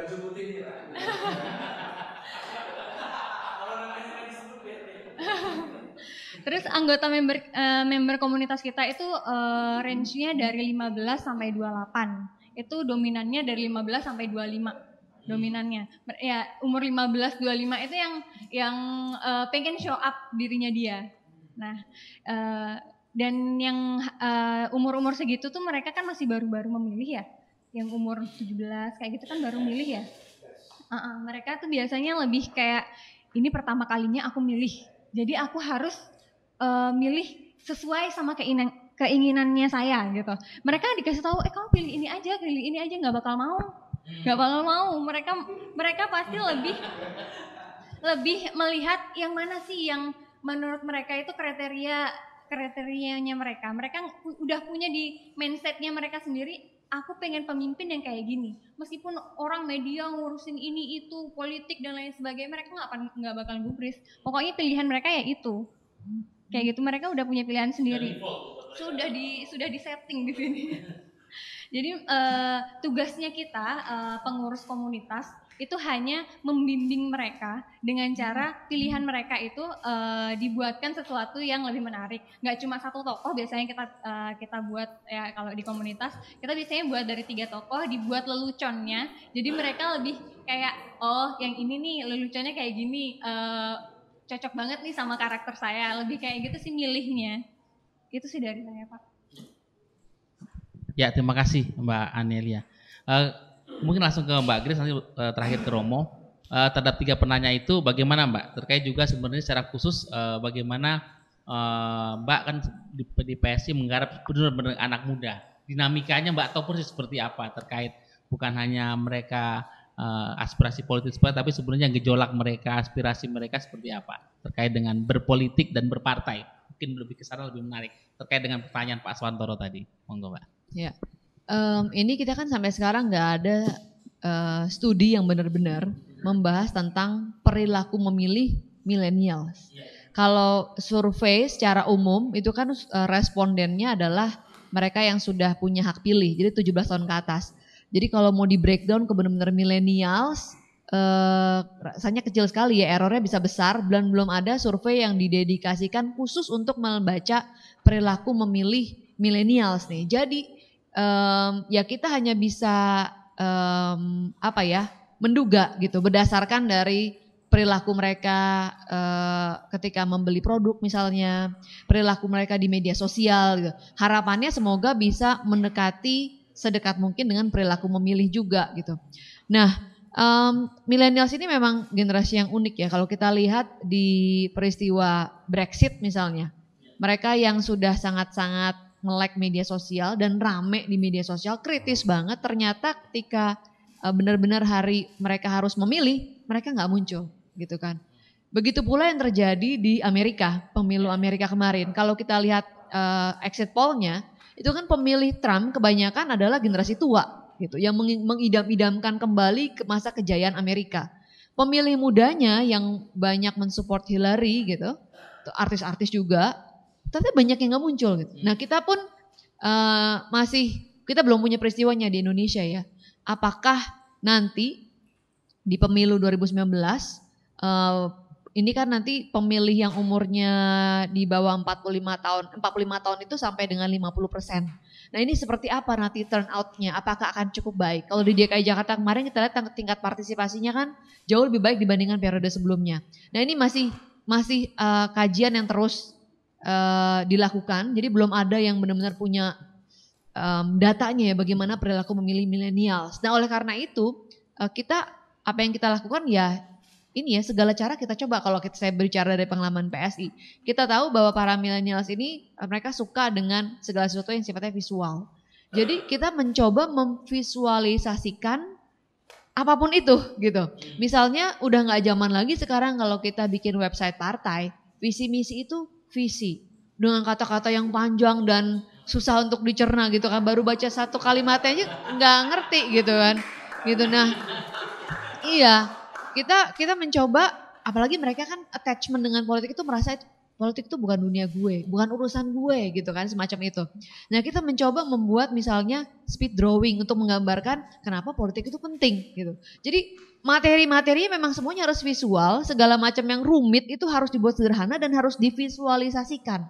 Terus anggota member uh, member komunitas kita itu uh, range-nya dari 15 sampai 28. Itu dominannya dari 15 sampai 25 dominannya. Ya, umur 15 25 itu yang yang uh, pengen show up dirinya dia. Nah, uh, dan yang umur umur-umur segitu tuh mereka kan masih baru-baru memilih ya. Yang umur 17 kayak gitu kan baru milih ya. uh -uh, mereka tuh biasanya lebih kayak ini pertama kalinya aku milih. Jadi aku harus uh, milih sesuai sama keinginan keinginannya saya gitu. Mereka dikasih tahu, eh kamu pilih ini aja, pilih ini aja nggak bakal mau, hmm. nggak bakal mau. Mereka mereka pasti lebih lebih melihat yang mana sih yang menurut mereka itu kriteria kriterianya mereka. Mereka udah punya di mindsetnya mereka sendiri. Aku pengen pemimpin yang kayak gini. Meskipun orang media ngurusin ini itu politik dan lain sebagainya, mereka nggak akan nggak bakal gubris. Pokoknya pilihan mereka ya itu kayak gitu mereka udah punya pilihan sendiri sudah di sudah disetting di sini jadi uh, tugasnya kita uh, pengurus komunitas itu hanya membimbing mereka dengan cara hmm. pilihan mereka itu uh, dibuatkan sesuatu yang lebih menarik. Nggak cuma satu tokoh biasanya kita uh, kita buat ya kalau di komunitas kita biasanya buat dari tiga tokoh dibuat leluconnya. Jadi mereka lebih kayak oh yang ini nih leluconnya kayak gini. Uh, cocok banget nih sama karakter saya lebih kayak gitu sih milihnya itu sih dari saya pak ya terima kasih mbak Anelia uh, mungkin langsung ke mbak Grace nanti uh, terakhir ke Romo uh, terhadap tiga penanya itu bagaimana mbak terkait juga sebenarnya secara khusus uh, bagaimana uh, mbak kan di, di PSI menggarap benar-benar anak muda dinamikanya mbak ataupun sih seperti apa terkait bukan hanya mereka uh, aspirasi politik seperti tapi sebenarnya gejolak mereka, aspirasi mereka seperti apa terkait dengan berpolitik dan berpartai. Mungkin lebih ke sana lebih menarik terkait dengan pertanyaan Pak Swantoro tadi. Monggo Pak. Ya. Um, ini kita kan sampai sekarang nggak ada uh, studi yang benar-benar membahas tentang perilaku memilih milenial. Iya. Kalau survei secara umum itu kan eh, respondennya adalah mereka yang sudah punya hak pilih, jadi 17 tahun ke atas. Jadi kalau mau di breakdown ke benar-benar millennials, eh, rasanya kecil sekali ya errornya bisa besar. Belum belum ada survei yang didedikasikan khusus untuk membaca perilaku memilih millennials nih. Jadi um, ya kita hanya bisa um, apa ya menduga gitu berdasarkan dari perilaku mereka uh, ketika membeli produk misalnya perilaku mereka di media sosial gitu. harapannya semoga bisa mendekati sedekat mungkin dengan perilaku memilih juga gitu. Nah, um, millennials ini memang generasi yang unik ya kalau kita lihat di peristiwa Brexit misalnya. Mereka yang sudah sangat-sangat melek media sosial dan rame di media sosial kritis banget ternyata ketika eh, benar-benar hari mereka harus memilih mereka nggak muncul gitu kan. Begitu pula yang terjadi di Amerika, pemilu Amerika kemarin. Kalau kita lihat uh, exit nya itu kan pemilih Trump kebanyakan adalah generasi tua gitu yang mengidam-idamkan kembali ke masa kejayaan Amerika. Pemilih mudanya yang banyak mensupport Hillary gitu, artis-artis juga, tapi banyak yang nggak muncul gitu. Nah kita pun uh, masih kita belum punya peristiwanya di Indonesia ya. Apakah nanti di pemilu 2019 uh, ini kan nanti pemilih yang umurnya di bawah 45 tahun, 45 tahun itu sampai dengan 50 persen. Nah ini seperti apa nanti turnoutnya, apakah akan cukup baik? Kalau di DKI Jakarta kemarin kita lihat tingkat partisipasinya kan jauh lebih baik dibandingkan periode sebelumnya. Nah ini masih masih uh, kajian yang terus uh, dilakukan, jadi belum ada yang benar-benar punya um, datanya ya bagaimana perilaku memilih milenial. Nah oleh karena itu uh, kita apa yang kita lakukan ya ini ya segala cara kita coba kalau kita saya berbicara dari pengalaman PSI kita tahu bahwa para milenials ini eh, mereka suka dengan segala sesuatu yang sifatnya visual jadi kita mencoba memvisualisasikan apapun itu gitu misalnya udah nggak zaman lagi sekarang kalau kita bikin website partai visi misi itu visi dengan kata-kata yang panjang dan susah untuk dicerna gitu kan baru baca satu kalimatnya aja nggak ngerti gitu kan gitu nah iya kita kita mencoba apalagi mereka kan attachment dengan politik itu merasa itu politik itu bukan dunia gue, bukan urusan gue gitu kan semacam itu. Nah kita mencoba membuat misalnya speed drawing untuk menggambarkan kenapa politik itu penting gitu. Jadi materi-materi memang semuanya harus visual, segala macam yang rumit itu harus dibuat sederhana dan harus divisualisasikan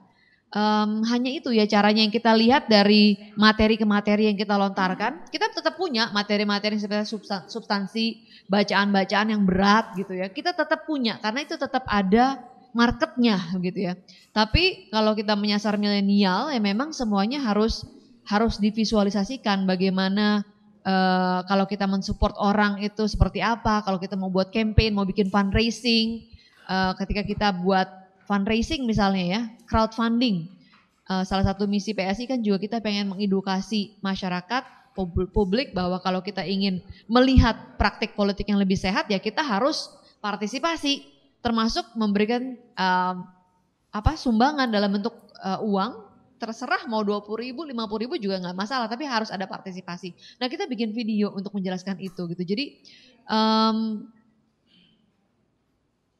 um, hanya itu ya caranya yang kita lihat dari materi ke materi yang kita lontarkan. Kita tetap punya materi-materi seperti substansi bacaan-bacaan yang berat gitu ya. Kita tetap punya karena itu tetap ada marketnya gitu ya. Tapi kalau kita menyasar milenial ya memang semuanya harus harus divisualisasikan bagaimana uh, kalau kita mensupport orang itu seperti apa, kalau kita mau buat campaign, mau bikin fundraising, uh, ketika kita buat fundraising misalnya ya, crowdfunding. Uh, salah satu misi PSI kan juga kita pengen mengedukasi masyarakat publik bahwa kalau kita ingin melihat praktik politik yang lebih sehat ya kita harus partisipasi termasuk memberikan uh, apa sumbangan dalam bentuk uh, uang terserah mau dua puluh ribu, lima ribu juga nggak masalah, tapi harus ada partisipasi. Nah kita bikin video untuk menjelaskan itu gitu. Jadi um,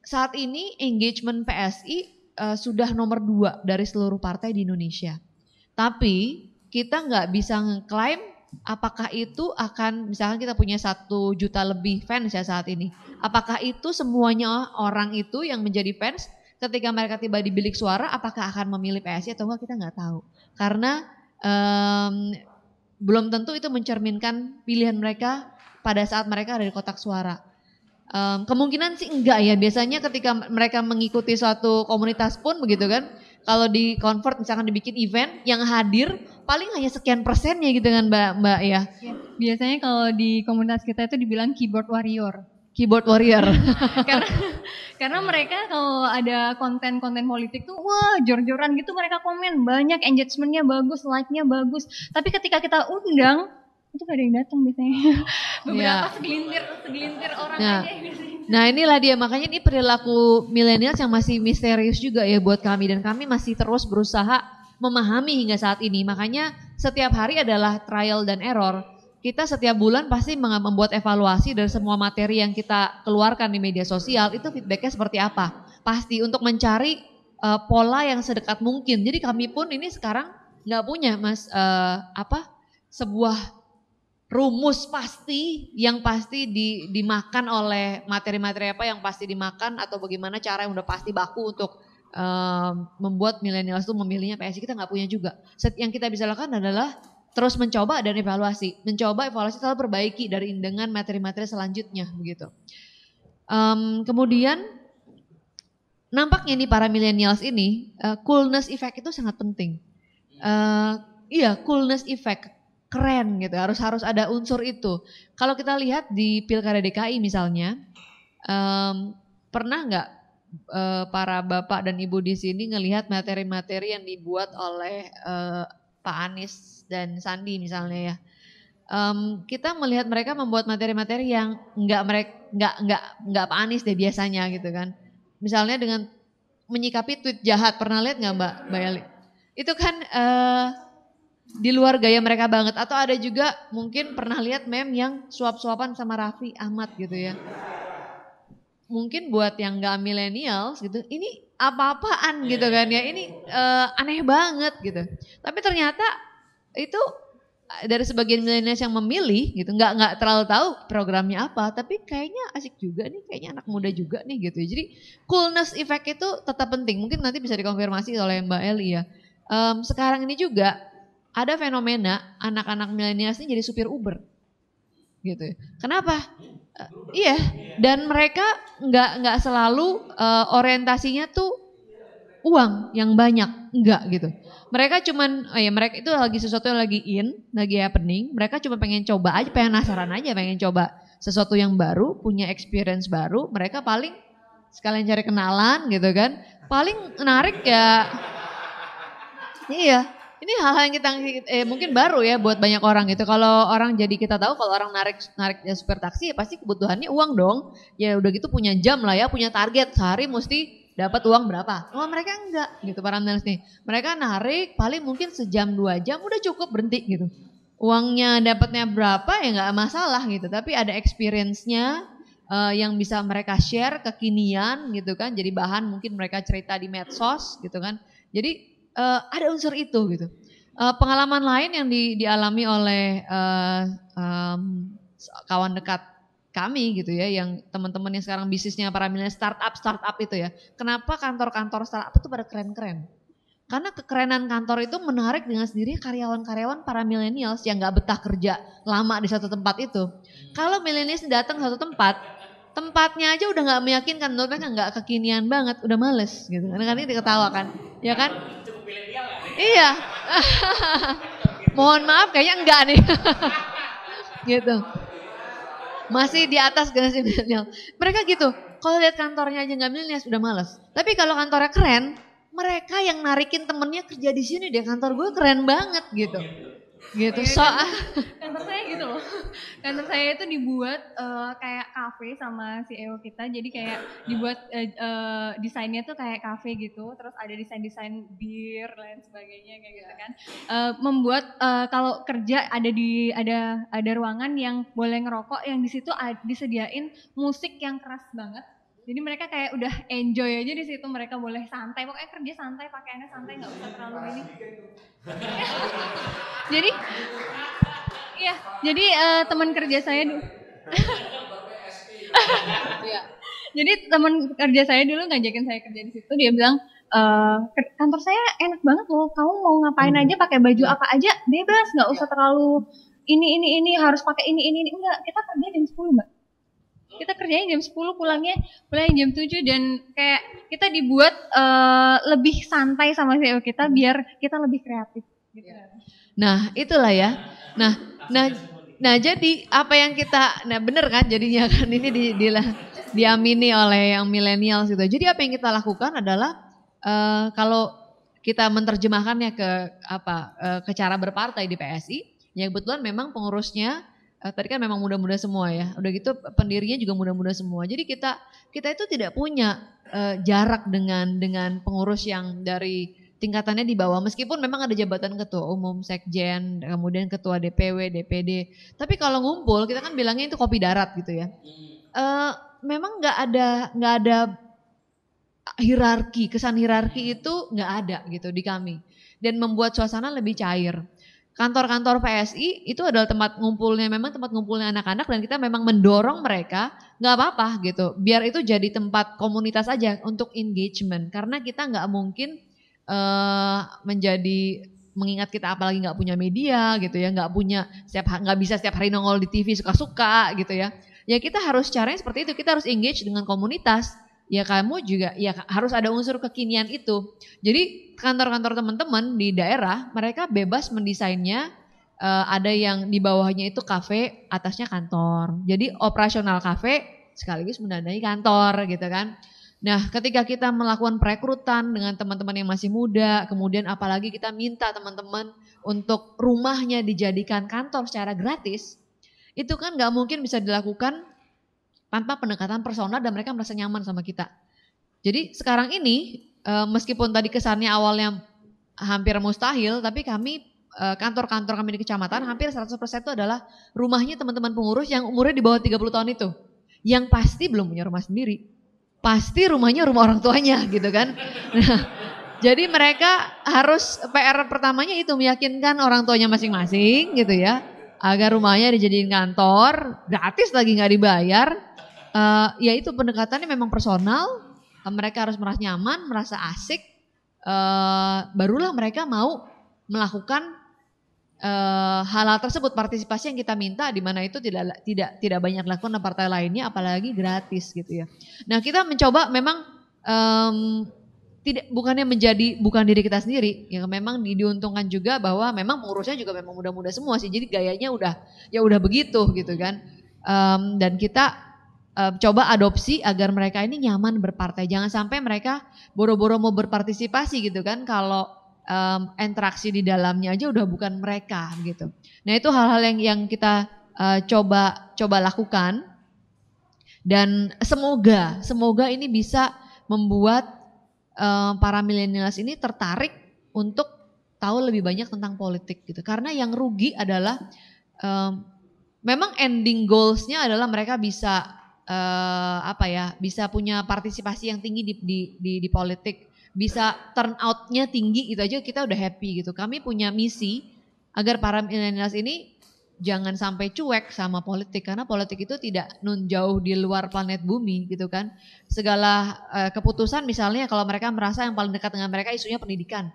saat ini engagement PSI uh, eh, sudah nomor dua dari seluruh partai di Indonesia. Tapi kita nggak bisa ngeklaim apakah itu akan misalkan kita punya satu juta lebih fans ya saat ini. Apakah itu semuanya orang itu yang menjadi fans ketika mereka tiba di bilik suara apakah akan memilih PSI atau enggak kita nggak tahu. Karena um, belum tentu itu mencerminkan pilihan mereka pada saat mereka ada di kotak suara. Um, kemungkinan sih enggak ya. Biasanya ketika mereka mengikuti suatu komunitas pun begitu kan. Kalau di convert misalkan dibikin event yang hadir paling hanya sekian persennya gitu kan Mbak Mbak ya. Iya. Biasanya kalau di komunitas kita itu dibilang keyboard warrior keyboard warrior. karena karena mereka kalau ada konten-konten politik tuh wah jor-joran gitu mereka komen banyak engagementnya bagus, like-nya bagus. Tapi ketika kita undang itu gak ada yang datang biasanya oh. beberapa yeah. segelintir segelintir orang nah. aja nah inilah dia makanya ini perilaku milenial yang masih misterius juga ya buat kami dan kami masih terus berusaha memahami hingga saat ini makanya setiap hari adalah trial dan error kita setiap bulan pasti membuat evaluasi dari semua materi yang kita keluarkan di media sosial itu feedbacknya seperti apa pasti untuk mencari uh, pola yang sedekat mungkin jadi kami pun ini sekarang nggak punya mas uh, apa sebuah rumus pasti yang pasti di, dimakan oleh materi-materi apa yang pasti dimakan atau bagaimana cara yang udah pasti baku untuk um, membuat milenial itu memilihnya PSI kita nggak punya juga. Set, yang kita bisa lakukan adalah terus mencoba dan evaluasi, mencoba evaluasi selalu perbaiki dari dengan materi-materi selanjutnya begitu. Um, kemudian nampaknya ini para milenials ini uh, coolness effect itu sangat penting. Uh, iya coolness effect keren gitu. Harus harus ada unsur itu. Kalau kita lihat di Pilkada DKI misalnya, um, pernah nggak uh, para bapak dan ibu di sini ngelihat materi-materi yang dibuat oleh uh, Pak Anies dan Sandi misalnya ya? Um, kita melihat mereka membuat materi-materi yang nggak mereka nggak nggak nggak Pak Anies deh biasanya gitu kan. Misalnya dengan menyikapi tweet jahat pernah lihat nggak Mbak Bayali Itu kan uh, di luar gaya mereka banget atau ada juga mungkin pernah lihat mem yang suap-suapan sama Raffi Ahmad gitu ya mungkin buat yang gak milenial gitu ini apa-apaan iya, gitu iya, kan iya, ya ini uh, aneh banget gitu tapi ternyata itu eh, dari sebagian milenials yang memilih gitu nggak nggak terlalu tahu programnya apa tapi kayaknya asik juga nih kayaknya anak muda juga nih gitu ya. jadi coolness effect itu tetap penting mungkin nanti bisa dikonfirmasi oleh Mbak Eli ya um, sekarang ini juga ada fenomena anak-anak milenial ini jadi supir Uber gitu. Kenapa? Uh, iya, dan mereka nggak nggak selalu uh, orientasinya tuh uang yang banyak, enggak gitu. Mereka cuman, oh ya mereka itu lagi sesuatu yang lagi in, lagi happening. Mereka cuma pengen coba aja, pengen nasaran aja, pengen coba sesuatu yang baru, punya experience baru. Mereka paling sekalian cari kenalan gitu kan. Paling menarik ya, iya ini hal-hal yang kita eh, mungkin baru ya buat banyak orang gitu. Kalau orang jadi kita tahu kalau orang narik narik super taksi ya pasti kebutuhannya uang dong. Ya udah gitu punya jam lah ya, punya target sehari mesti dapat uang berapa. Oh, mereka enggak gitu para analis nih. Mereka narik paling mungkin sejam dua jam udah cukup berhenti gitu. Uangnya dapatnya berapa ya nggak masalah gitu. Tapi ada experience-nya, uh, yang bisa mereka share kekinian gitu kan jadi bahan mungkin mereka cerita di medsos gitu kan jadi uh, ada unsur itu gitu Uh, pengalaman lain yang di, dialami oleh uh, um, kawan dekat kami gitu ya, yang teman-teman yang sekarang bisnisnya para milenial startup startup itu ya. Kenapa kantor-kantor startup itu pada keren-keren? Karena kekerenan kantor itu menarik dengan sendiri karyawan-karyawan para milenials yang nggak betah kerja lama di satu tempat itu. Kalau milenials datang ke satu tempat, tempatnya aja udah nggak meyakinkan, menurut mereka nggak kekinian banget, udah males gitu. Karena kan diketawakan, kan, kan, ya kan? Cukup kan? iya. Mohon maaf kayaknya enggak nih. gitu. Masih di atas generasi milenial. Mereka gitu, kalau lihat kantornya aja nggak milenial sudah males. Tapi kalau kantornya keren, mereka yang narikin temennya kerja di sini deh kantor gue keren banget gitu gitu iya, so kan? kantor saya gitu loh kantor saya itu dibuat uh, kayak kafe sama CEO kita jadi kayak dibuat uh, uh, desainnya tuh kayak kafe gitu terus ada desain desain bir lain sebagainya kayak gitu kan uh, membuat uh, kalau kerja ada di ada ada ruangan yang boleh ngerokok yang di situ disediain musik yang keras banget jadi mereka kayak udah enjoy aja di situ mereka boleh santai pokoknya kerja santai pakaiannya santai nggak usah terlalu ini jadi iya jadi uh, teman kerja saya dulu iya. jadi teman kerja saya dulu ngajakin saya kerja di situ dia bilang Uh, kantor saya enak banget loh kamu mau ngapain aja pakai baju apa aja bebas nggak usah terlalu ini ini ini harus pakai ini ini ini enggak kita kerja jam 10 mbak kita kerjanya jam 10 pulangnya pulang jam 7 dan kayak kita dibuat uh, lebih santai sama CEO kita biar kita lebih kreatif gitu. iya. Nah, itulah ya. Nah, nah nah jadi apa yang kita nah bener kan jadinya kan ini di, di diamini oleh yang milenial gitu. Jadi apa yang kita lakukan adalah uh, kalau kita menerjemahkannya ke apa uh, ke cara berpartai di PSI, yang kebetulan memang pengurusnya uh, tadi kan memang muda-muda semua ya. Udah gitu pendirinya juga muda-muda semua. Jadi kita kita itu tidak punya uh, jarak dengan dengan pengurus yang dari tingkatannya di bawah. Meskipun memang ada jabatan ketua umum, sekjen, kemudian ketua DPW, DPD. Tapi kalau ngumpul kita kan bilangnya itu kopi darat gitu ya. Uh, memang nggak ada nggak ada hierarki kesan hierarki itu nggak ada gitu di kami dan membuat suasana lebih cair kantor-kantor PSI itu adalah tempat ngumpulnya memang tempat ngumpulnya anak-anak dan kita memang mendorong mereka nggak apa-apa gitu biar itu jadi tempat komunitas aja untuk engagement karena kita nggak mungkin uh, menjadi mengingat kita apalagi nggak punya media gitu ya nggak punya setiap nggak bisa setiap hari nongol di TV suka-suka gitu ya ya kita harus caranya seperti itu kita harus engage dengan komunitas ya kamu juga ya harus ada unsur kekinian itu. Jadi kantor-kantor teman-teman di daerah mereka bebas mendesainnya uh, ada yang di bawahnya itu kafe, atasnya kantor. Jadi operasional kafe sekaligus menandai kantor gitu kan. Nah, ketika kita melakukan perekrutan dengan teman-teman yang masih muda, kemudian apalagi kita minta teman-teman untuk rumahnya dijadikan kantor secara gratis, itu kan nggak mungkin bisa dilakukan tanpa pendekatan personal dan mereka merasa nyaman sama kita. Jadi sekarang ini eh, meskipun tadi kesannya awalnya hampir mustahil, tapi kami eh, kantor-kantor kami di kecamatan hampir 100% itu adalah rumahnya teman-teman pengurus yang umurnya di bawah 30 tahun itu. Yang pasti belum punya rumah sendiri. Pasti rumahnya rumah orang tuanya gitu kan. Nah, jadi mereka harus PR pertamanya itu meyakinkan orang tuanya masing-masing gitu ya. Agar rumahnya dijadiin kantor, gratis lagi nggak dibayar uh, ya itu pendekatannya memang personal uh, mereka harus merasa nyaman merasa asik uh, barulah mereka mau melakukan hal-hal uh, tersebut partisipasi yang kita minta di mana itu tidak tidak tidak banyak dilakukan oleh partai lainnya apalagi gratis gitu ya. Nah, kita mencoba memang um, tidak bukannya menjadi bukan diri kita sendiri yang memang diuntungkan juga bahwa memang pengurusnya juga memang muda-muda semua sih jadi gayanya udah ya udah begitu gitu kan um, dan kita Eh, coba adopsi agar mereka ini nyaman berpartai. Jangan sampai mereka boro-boro mau berpartisipasi gitu kan kalau um, interaksi di dalamnya aja udah bukan mereka gitu. Nah, itu hal-hal yang yang kita uh, coba coba lakukan dan semoga semoga ini bisa membuat uh, para milenials ini tertarik untuk tahu lebih banyak tentang politik gitu. Karena yang rugi adalah um, memang ending goalsnya adalah mereka bisa uh, apa ya bisa punya partisipasi yang tinggi di di di, di politik bisa turn outnya tinggi itu aja kita udah happy gitu kami punya misi agar para milenials ini jangan sampai cuek sama politik karena politik itu tidak nun jauh di luar planet bumi gitu kan segala uh, keputusan misalnya kalau mereka merasa yang paling dekat dengan mereka isunya pendidikan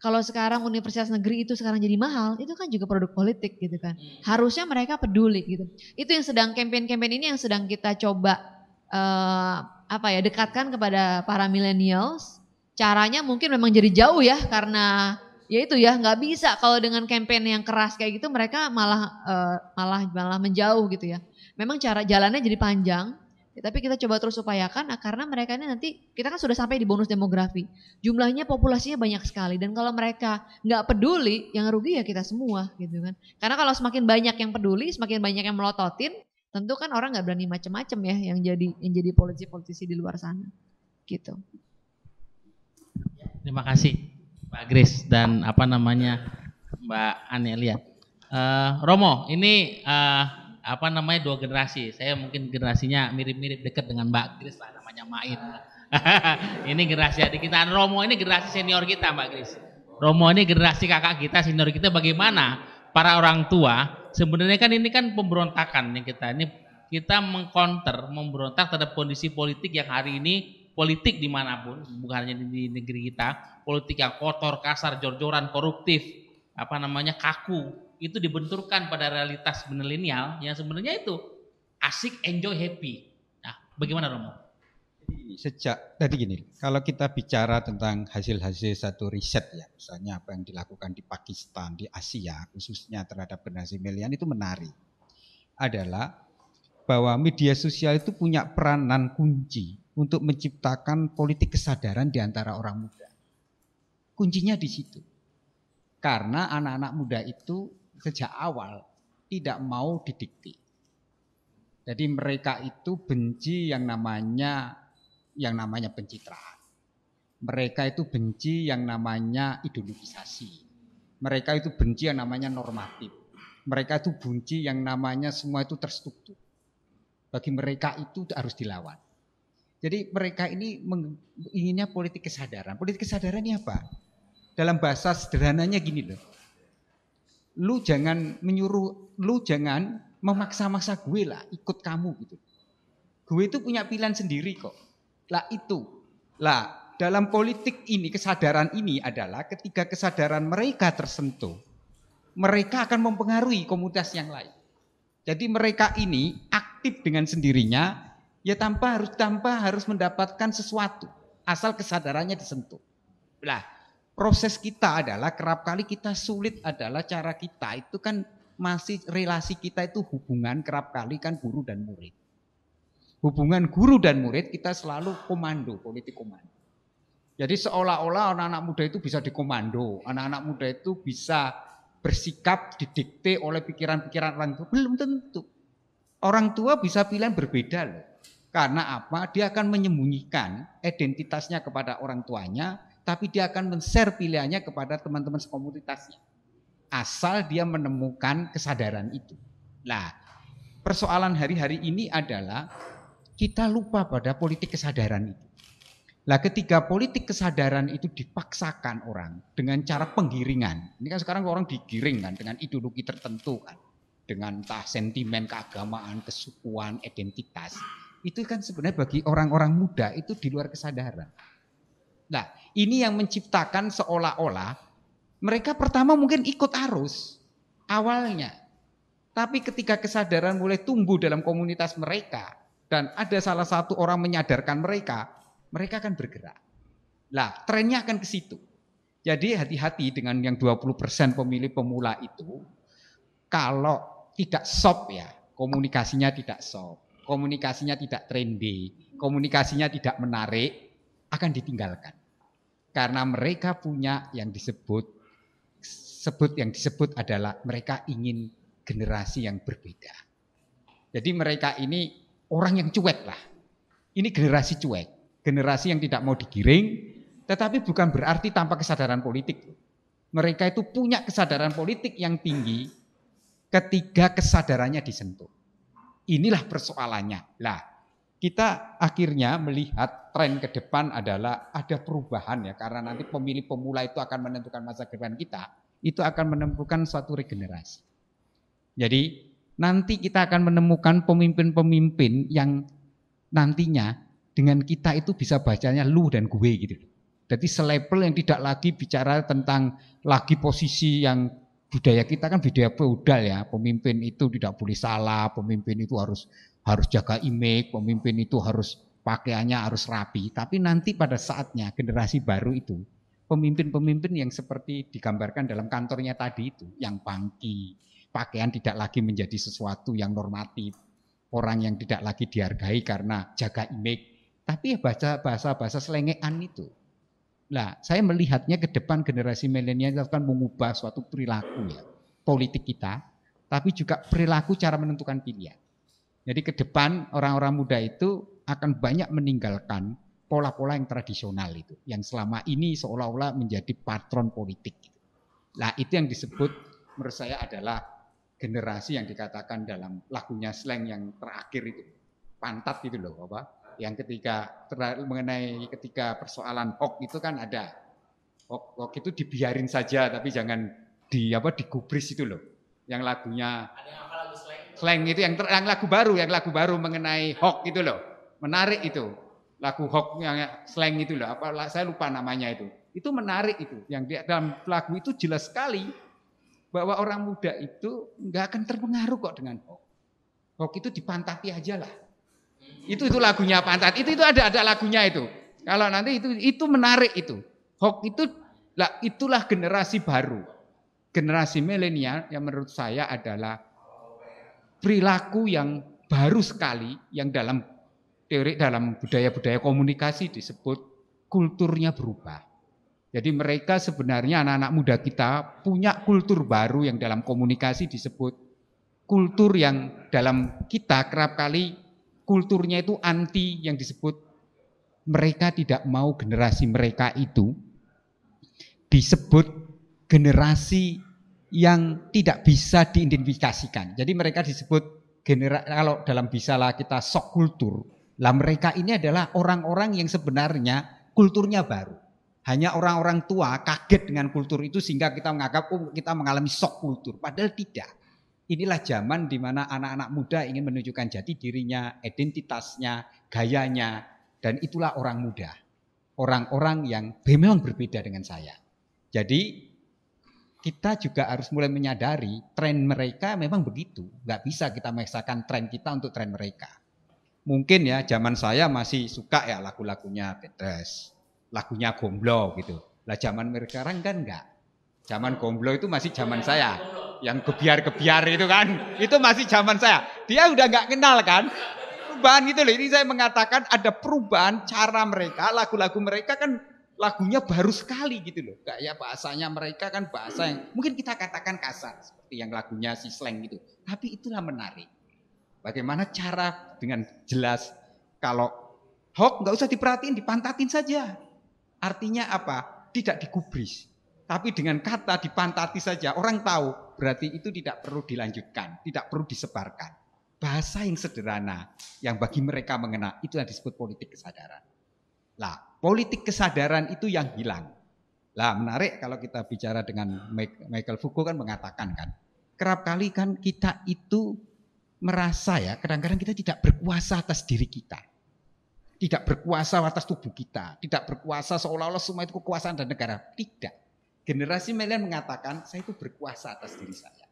kalau sekarang universitas negeri itu sekarang jadi mahal, itu kan juga produk politik gitu kan. Hmm. Harusnya mereka peduli gitu. Itu yang sedang campaign-campaign ini yang sedang kita coba uh, apa ya dekatkan kepada para millennials. Caranya mungkin memang jadi jauh ya karena ya itu ya nggak bisa kalau dengan campaign yang keras kayak gitu mereka malah uh, malah malah menjauh gitu ya. Memang cara jalannya jadi panjang, Ya, tapi kita coba terus upayakan nah, karena mereka ini nanti kita kan sudah sampai di bonus demografi jumlahnya populasinya banyak sekali dan kalau mereka nggak peduli yang rugi ya kita semua gitu kan karena kalau semakin banyak yang peduli semakin banyak yang melototin tentu kan orang nggak berani macam-macam ya yang jadi yang jadi politisi-politisi di luar sana gitu terima kasih Pak Grace dan apa namanya Mbak Anelia uh, Romo ini uh, apa namanya dua generasi. Saya mungkin generasinya mirip-mirip dekat dengan Mbak Gris lah namanya Main. ini generasi adik kita. Romo ini generasi senior kita Mbak Gris. Romo ini generasi kakak kita, senior kita bagaimana para orang tua sebenarnya kan ini kan pemberontakan yang kita ini kita mengkonter, memberontak terhadap kondisi politik yang hari ini politik dimanapun, bukan hanya di negeri kita, politik yang kotor, kasar, jor-joran, koruptif, apa namanya kaku, itu dibenturkan pada realitas milenial yang sebenarnya itu asik, enjoy, happy. Nah, bagaimana Romo? Sejak tadi gini, kalau kita bicara tentang hasil-hasil satu riset ya, misalnya apa yang dilakukan di Pakistan, di Asia, khususnya terhadap generasi milenial itu menarik. Adalah bahwa media sosial itu punya peranan kunci untuk menciptakan politik kesadaran di antara orang muda. Kuncinya di situ. Karena anak-anak muda itu sejak awal tidak mau didikti. Jadi mereka itu benci yang namanya yang namanya pencitraan. Mereka itu benci yang namanya ideologisasi. Mereka itu benci yang namanya normatif. Mereka itu benci yang namanya semua itu terstruktur. Bagi mereka itu harus dilawan. Jadi mereka ini inginnya politik kesadaran. Politik kesadaran ini apa? Dalam bahasa sederhananya gini loh lu jangan menyuruh, lu jangan memaksa-maksa gue lah ikut kamu gitu. Gue itu punya pilihan sendiri kok. Lah itu. Lah dalam politik ini kesadaran ini adalah ketika kesadaran mereka tersentuh, mereka akan mempengaruhi komunitas yang lain. Jadi mereka ini aktif dengan sendirinya ya tanpa harus tanpa harus mendapatkan sesuatu asal kesadarannya disentuh. Lah proses kita adalah kerap kali kita sulit adalah cara kita itu kan masih relasi kita itu hubungan kerap kali kan guru dan murid. Hubungan guru dan murid kita selalu komando, politik komando. Jadi seolah-olah anak-anak muda itu bisa dikomando, anak-anak muda itu bisa bersikap didikte oleh pikiran-pikiran orang tua. Belum tentu. Orang tua bisa pilihan berbeda loh. Karena apa? Dia akan menyembunyikan identitasnya kepada orang tuanya, tapi dia akan men-share pilihannya kepada teman-teman sekomunitasnya. Asal dia menemukan kesadaran itu. Nah, persoalan hari-hari ini adalah kita lupa pada politik kesadaran itu. Nah, ketika politik kesadaran itu dipaksakan orang dengan cara penggiringan. Ini kan sekarang orang digiring kan dengan ideologi tertentu kan. Dengan entah sentimen keagamaan, kesukuan, identitas. Itu kan sebenarnya bagi orang-orang muda itu di luar kesadaran. Nah ini yang menciptakan seolah-olah mereka pertama mungkin ikut arus awalnya. Tapi ketika kesadaran mulai tumbuh dalam komunitas mereka dan ada salah satu orang menyadarkan mereka, mereka akan bergerak. Lah, trennya akan ke situ. Jadi hati-hati dengan yang 20% pemilih pemula itu kalau tidak sop ya, komunikasinya tidak sop, komunikasinya tidak trendy, komunikasinya tidak menarik akan ditinggalkan karena mereka punya yang disebut sebut yang disebut adalah mereka ingin generasi yang berbeda. Jadi mereka ini orang yang cuek lah. Ini generasi cuek, generasi yang tidak mau digiring, tetapi bukan berarti tanpa kesadaran politik. Mereka itu punya kesadaran politik yang tinggi ketika kesadarannya disentuh. Inilah persoalannya. Lah, kita akhirnya melihat tren ke depan adalah ada perubahan ya karena nanti pemilih pemula itu akan menentukan masa depan kita itu akan menemukan suatu regenerasi. Jadi nanti kita akan menemukan pemimpin-pemimpin yang nantinya dengan kita itu bisa bacanya lu dan gue gitu. Jadi selevel yang tidak lagi bicara tentang lagi posisi yang budaya kita kan budaya feudal ya, pemimpin itu tidak boleh salah, pemimpin itu harus harus jaga image, pemimpin itu harus pakaiannya harus rapi. Tapi nanti pada saatnya generasi baru itu, pemimpin-pemimpin yang seperti digambarkan dalam kantornya tadi itu, yang pangki, pakaian tidak lagi menjadi sesuatu yang normatif, orang yang tidak lagi dihargai karena jaga image, tapi ya baca bahasa-bahasa selengean itu. Nah, saya melihatnya ke depan generasi milenial akan mengubah suatu perilaku ya, politik kita, tapi juga perilaku cara menentukan pilihan. Jadi ke depan orang-orang muda itu akan banyak meninggalkan pola-pola yang tradisional itu, yang selama ini seolah-olah menjadi patron politik. Nah itu yang disebut menurut saya adalah generasi yang dikatakan dalam lagunya slang yang terakhir itu, pantat itu loh apa? Yang ketika mengenai ketika persoalan hoax itu kan ada hoax, hoax itu dibiarin saja tapi jangan di apa digubris itu loh, yang lagunya. Kleng itu yang, ter, yang lagu baru, yang lagu baru mengenai hoax itu loh. Menarik itu. Lagu hoax yang slang itu loh, apa saya lupa namanya itu. Itu menarik itu. Yang di dalam lagu itu jelas sekali bahwa orang muda itu nggak akan terpengaruh kok dengan hoax. Hoax itu dipantati aja lah. Itu itu lagunya pantat. Itu itu ada ada lagunya itu. Kalau nanti itu itu menarik itu. Hoax itu lah itulah generasi baru. Generasi milenial yang menurut saya adalah perilaku yang baru sekali yang dalam teori dalam budaya-budaya komunikasi disebut kulturnya berubah. Jadi mereka sebenarnya anak-anak muda kita punya kultur baru yang dalam komunikasi disebut kultur yang dalam kita kerap kali kulturnya itu anti yang disebut mereka tidak mau generasi mereka itu disebut generasi yang tidak bisa diidentifikasikan. Jadi mereka disebut genera kalau dalam bisalah kita sok kultur. Lah mereka ini adalah orang-orang yang sebenarnya kulturnya baru. Hanya orang-orang tua kaget dengan kultur itu sehingga kita menganggap oh, kita mengalami sok kultur. Padahal tidak. Inilah zaman di mana anak-anak muda ingin menunjukkan jati dirinya, identitasnya, gayanya, dan itulah orang muda. Orang-orang yang memang berbeda dengan saya. Jadi kita juga harus mulai menyadari tren mereka memang begitu. Gak bisa kita memaksakan tren kita untuk tren mereka. Mungkin ya zaman saya masih suka ya lagu-lagunya Petres, lagunya Gomblo gitu. Lah zaman mereka sekarang kan enggak. Zaman Gomblo itu masih zaman saya. Yang kebiar-kebiar itu kan, itu masih zaman saya. Dia udah nggak kenal kan. Perubahan itu loh. Ini saya mengatakan ada perubahan cara mereka, lagu-lagu mereka kan lagunya baru sekali gitu loh. Kayak ya, bahasanya mereka kan bahasa yang mungkin kita katakan kasar seperti yang lagunya si Slang gitu. Tapi itulah menarik. Bagaimana cara dengan jelas kalau hoax nggak usah diperhatiin, dipantatin saja. Artinya apa? Tidak dikubris, Tapi dengan kata dipantati saja orang tahu berarti itu tidak perlu dilanjutkan, tidak perlu disebarkan. Bahasa yang sederhana yang bagi mereka mengena itu yang disebut politik kesadaran. Lah, politik kesadaran itu yang hilang. Lah menarik kalau kita bicara dengan Michael Foucault kan mengatakan kan, kerap kali kan kita itu merasa ya, kadang-kadang kita tidak berkuasa atas diri kita. Tidak berkuasa atas tubuh kita, tidak berkuasa seolah-olah semua itu kekuasaan dan negara. Tidak. Generasi milenial mengatakan saya itu berkuasa atas diri saya.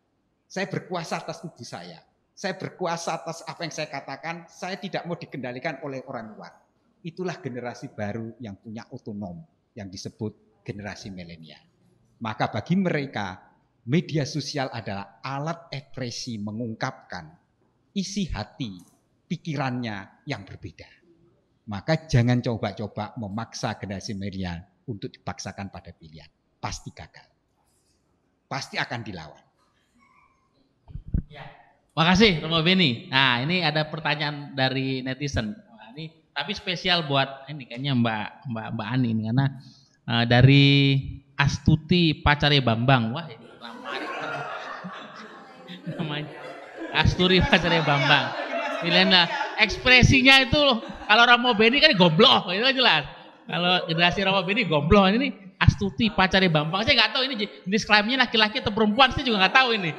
Saya berkuasa atas tubuh saya. Saya berkuasa atas apa yang saya katakan. Saya tidak mau dikendalikan oleh orang luar itulah generasi baru yang punya otonom yang disebut generasi milenial. Maka bagi mereka media sosial adalah alat ekspresi mengungkapkan isi hati pikirannya yang berbeda. Maka jangan coba-coba memaksa generasi milenial untuk dipaksakan pada pilihan. Pasti gagal. Pasti akan dilawan. Ya. Makasih Romo Beni. Nah ini ada pertanyaan dari netizen tapi spesial buat ini kayaknya Mbak Mbak Mbak Ani ini karena uh, dari Astuti pacarnya Bambang. Wah, ini namanya Asturi pacarnya Bambang. Milena ekspresinya itu kalau Ramo Beni kan goblok, itu kan jelas. Kalau generasi Ramo Beni goblok ini Astuti pacarnya Bambang. Saya nggak tahu ini jenis laki-laki atau perempuan, saya juga nggak tahu ini.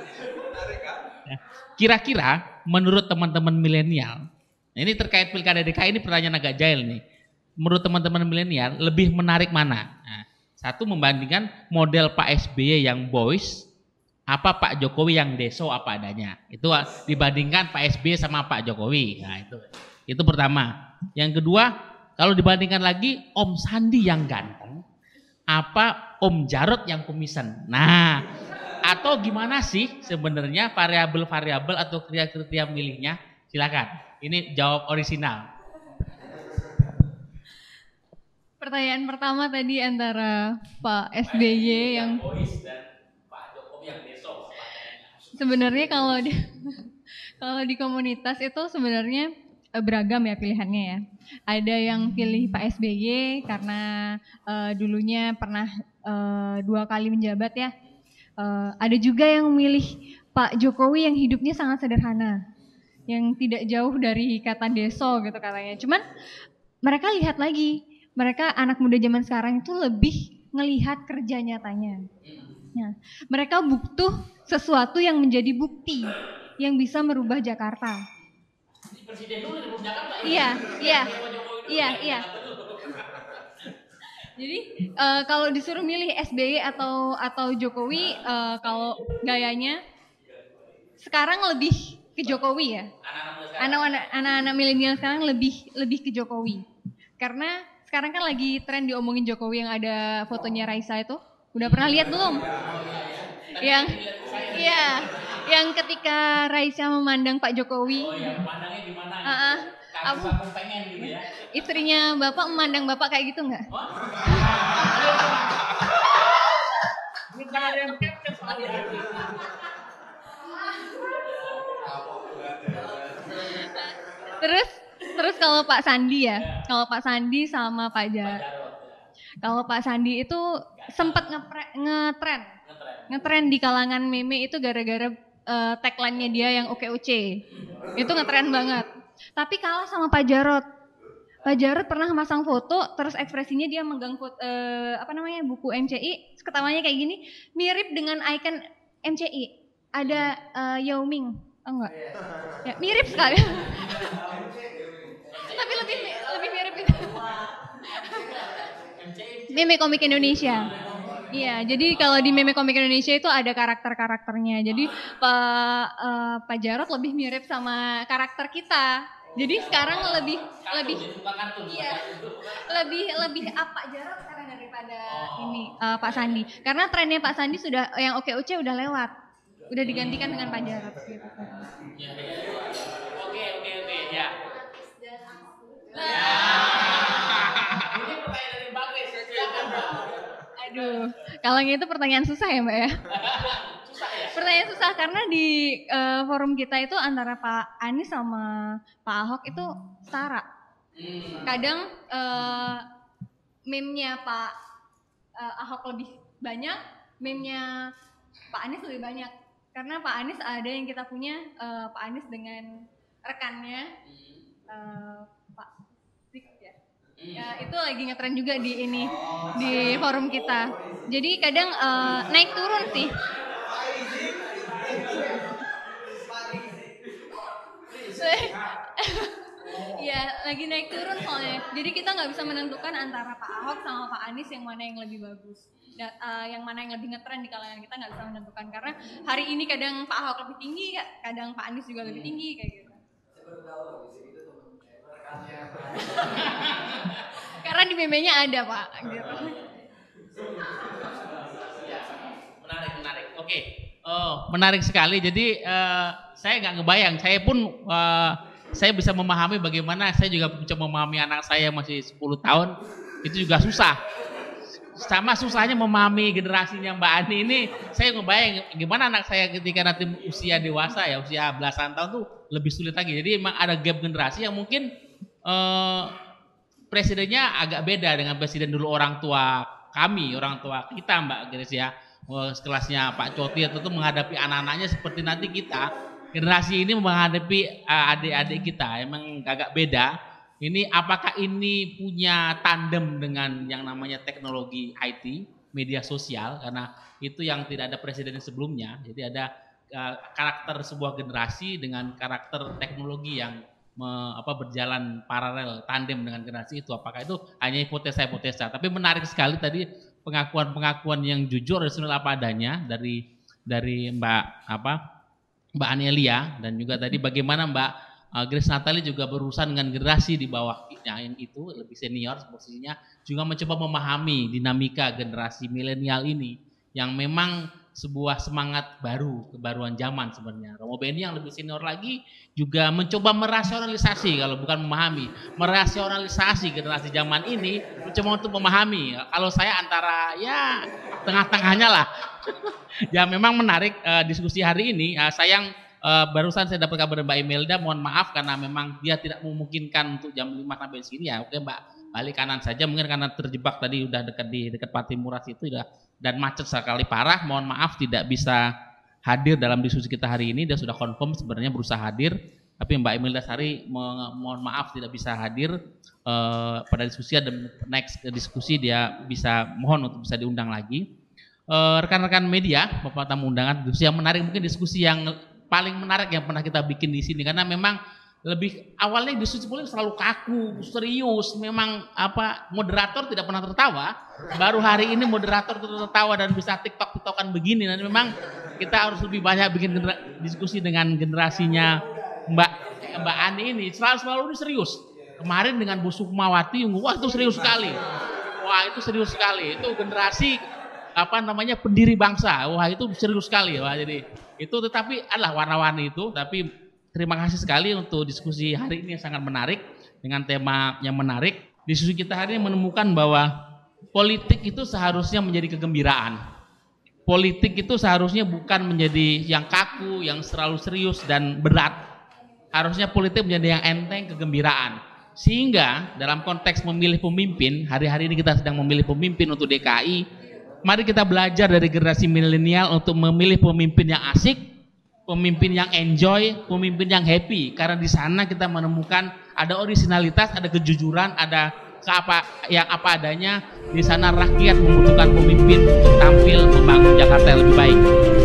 Kira-kira menurut teman-teman milenial, ini terkait pilkada DKI ini pertanyaan agak jahil nih. Menurut teman-teman milenial lebih menarik mana? Nah, satu membandingkan model Pak SBY yang boys apa Pak Jokowi yang deso apa adanya. Itu dibandingkan Pak SBY sama Pak Jokowi. Nah, itu. Itu pertama. Yang kedua, kalau dibandingkan lagi Om Sandi yang ganteng apa Om Jarot yang kumisan. Nah, atau gimana sih sebenarnya variabel-variabel atau kriteria-kriteria milihnya? Silakan. Ini jawab orisinal. Pertanyaan pertama tadi antara Pak SBY yang, yang Pak Jokowi yang besok. Sebenarnya kalau di, kalau di komunitas itu sebenarnya eh, beragam ya pilihannya ya. Ada yang pilih Pak SBY karena uh, dulunya pernah uh, dua kali menjabat ya. Uh, ada juga yang memilih Pak Jokowi yang hidupnya sangat sederhana yang tidak jauh dari kata deso gitu katanya. Cuman mereka lihat lagi, mereka anak muda zaman sekarang itu lebih ngelihat kerja nyatanya. Nah, mereka butuh sesuatu yang menjadi bukti yang bisa merubah Jakarta. Presiden dulu Jakarta. Ya? Iya, iya. Iya, iya. Jadi uh, kalau disuruh milih SBY atau atau Jokowi uh, kalau gayanya sekarang lebih ke Jokowi ya. Anak-anak milenial sekarang lebih lebih ke Jokowi. Karena sekarang kan lagi tren diomongin Jokowi yang ada fotonya Raisa itu. Udah pernah lihat belum? Yang iya, yang ketika Raisa memandang Pak Jokowi. Oh ya, memandangnya gimana? Uh -uh. Aku, pengen gitu ya. Istrinya Bapak memandang Bapak kayak gitu enggak? Oh? ada yang terus terus kalau Pak Sandi ya, iya. kalau Pak Sandi sama Pak Jarod. Iya. Kalau Pak Sandi itu sempat ngetren. Ngetren di kalangan meme itu gara-gara uh, tagline-nya dia yang OKOC. Hmm. Itu ngetren banget. Tapi kalah sama Pak Jarod. Pak Jarod pernah masang foto, terus ekspresinya dia megang uh, apa namanya buku MCI, ketawanya kayak gini, mirip dengan icon MCI. Ada uh, Yao Ming enggak. Iya. Ya, mirip sekali. Tapi lebih lebih mirip itu meme komik Indonesia. Iya, jadi kalau di meme komik Indonesia itu ada karakter-karakternya. Jadi Pak uh, Pak Jarot lebih mirip sama karakter kita. Jadi sekarang lebih kartun, lebih kartun, iya, lebih lebih apa ah, Jarot sekarang daripada oh. ini uh, Pak Sandi. Karena trennya Pak Sandi sudah yang oke oke udah lewat udah digantikan dengan Pajarot gitu. Oke oke oke ya. ya Aduh, kalau itu pertanyaan susah ya Mbak ya. ya? Pertanyaan susah karena di uh, forum kita itu antara Pak Anies sama Pak Ahok itu setara. Hmm. Kadang uh, meme-nya Pak uh, Ahok lebih banyak, meme-nya Pak Anies lebih banyak karena Pak Anies ada yang kita punya uh, Pak Anies dengan rekannya uh, Pak Sik ya. Hmm. ya itu lagi ngetren juga di ini oh, di forum kita oh, jadi kadang uh, naik turun sih ya lagi naik turun soalnya jadi kita nggak bisa menentukan antara Pak Ahok sama Pak Anies yang mana yang lebih bagus uh, yang mana yang lebih ngetren di kalangan kita nggak bisa menentukan karena hari ini kadang Pak Ahok lebih tinggi, kadang Pak Anies juga lebih iya. tinggi kayak gitu. karena di meme-nya ada pak iya. gitu. menarik menarik oke oh, menarik sekali jadi uh, saya nggak ngebayang saya pun uh, saya bisa memahami bagaimana saya juga mencoba memahami anak saya masih 10 tahun itu juga susah sama susahnya memahami generasinya Mbak Ani ini saya ngebayang gimana anak saya ketika nanti usia dewasa ya usia belasan tahun tuh lebih sulit lagi jadi emang ada gap generasi yang mungkin eh, presidennya agak beda dengan presiden dulu orang tua kami orang tua kita Mbak Grace ya oh, kelasnya Pak Coti itu tuh menghadapi anak-anaknya seperti nanti kita generasi ini menghadapi eh, adik-adik kita emang agak beda ini apakah ini punya tandem dengan yang namanya teknologi IT, media sosial karena itu yang tidak ada presiden sebelumnya. Jadi ada eh, karakter sebuah generasi dengan karakter teknologi yang me, apa berjalan paralel tandem dengan generasi itu. Apakah itu hanya hipotesa-hipotesa? Tapi menarik sekali tadi pengakuan-pengakuan yang jujur rasional apa adanya dari dari Mbak apa Mbak Anelia dan juga tadi mm-hmm. bagaimana Mbak uh, Grace Natali juga berurusan dengan generasi di bawahnya yang itu lebih senior posisinya juga mencoba memahami dinamika generasi milenial ini yang memang sebuah semangat baru kebaruan zaman sebenarnya. Romo Beni yang lebih senior lagi juga mencoba merasionalisasi kalau bukan memahami, merasionalisasi generasi zaman ini mencoba untuk memahami. Kalau saya antara ya tengah-tengahnya lah. ya memang menarik uh, diskusi hari ini. Uh, sayang uh, barusan saya dapat kabar Mbak Imelda, mohon maaf karena memang dia tidak memungkinkan untuk jam 5 sampai sini ya. Oke Mbak, balik kanan saja mungkin karena terjebak tadi udah dekat di dekat Patimuras itu ya. dan macet sekali parah. Mohon maaf tidak bisa hadir dalam diskusi kita hari ini. Dia sudah confirm sebenarnya berusaha hadir, tapi Mbak Imelda Sari mohon maaf tidak bisa hadir uh, pada diskusi ada next diskusi dia bisa mohon untuk bisa diundang lagi. Eh, rekan-rekan rekan -rekan media, Bapak tamu undangan, diskusi yang menarik mungkin diskusi yang paling menarik yang pernah kita bikin di sini karena memang lebih awalnya diskusi Cipulin selalu kaku, serius, memang apa moderator tidak pernah tertawa. Baru hari ini moderator tertawa dan bisa tiktok tiktokan begini. Dan memang kita harus lebih banyak bikin diskusi dengan generasinya Mbak Mbak Ani ini. Selalu selalu ini serius. Kemarin dengan Bu Sukmawati, wah itu serius sekali. Wah itu serius sekali. Itu generasi apa namanya pendiri bangsa. Wah itu serius sekali. Wah jadi itu tetapi adalah warna-warni itu. Tapi terima kasih sekali untuk diskusi hari ini yang sangat menarik dengan tema yang menarik. Diskusi kita hari ini menemukan bahwa politik itu seharusnya menjadi kegembiraan. Politik itu seharusnya bukan menjadi yang kaku, yang selalu serius dan berat. Harusnya politik menjadi yang enteng, kegembiraan. Sehingga dalam konteks memilih pemimpin, hari-hari ini kita sedang memilih pemimpin untuk DKI, Mari kita belajar dari generasi milenial untuk memilih pemimpin yang asik, pemimpin yang enjoy, pemimpin yang happy. Karena di sana kita menemukan ada originalitas, ada kejujuran, ada apa yang apa adanya. Di sana rakyat membutuhkan pemimpin untuk tampil membangun Jakarta yang lebih baik.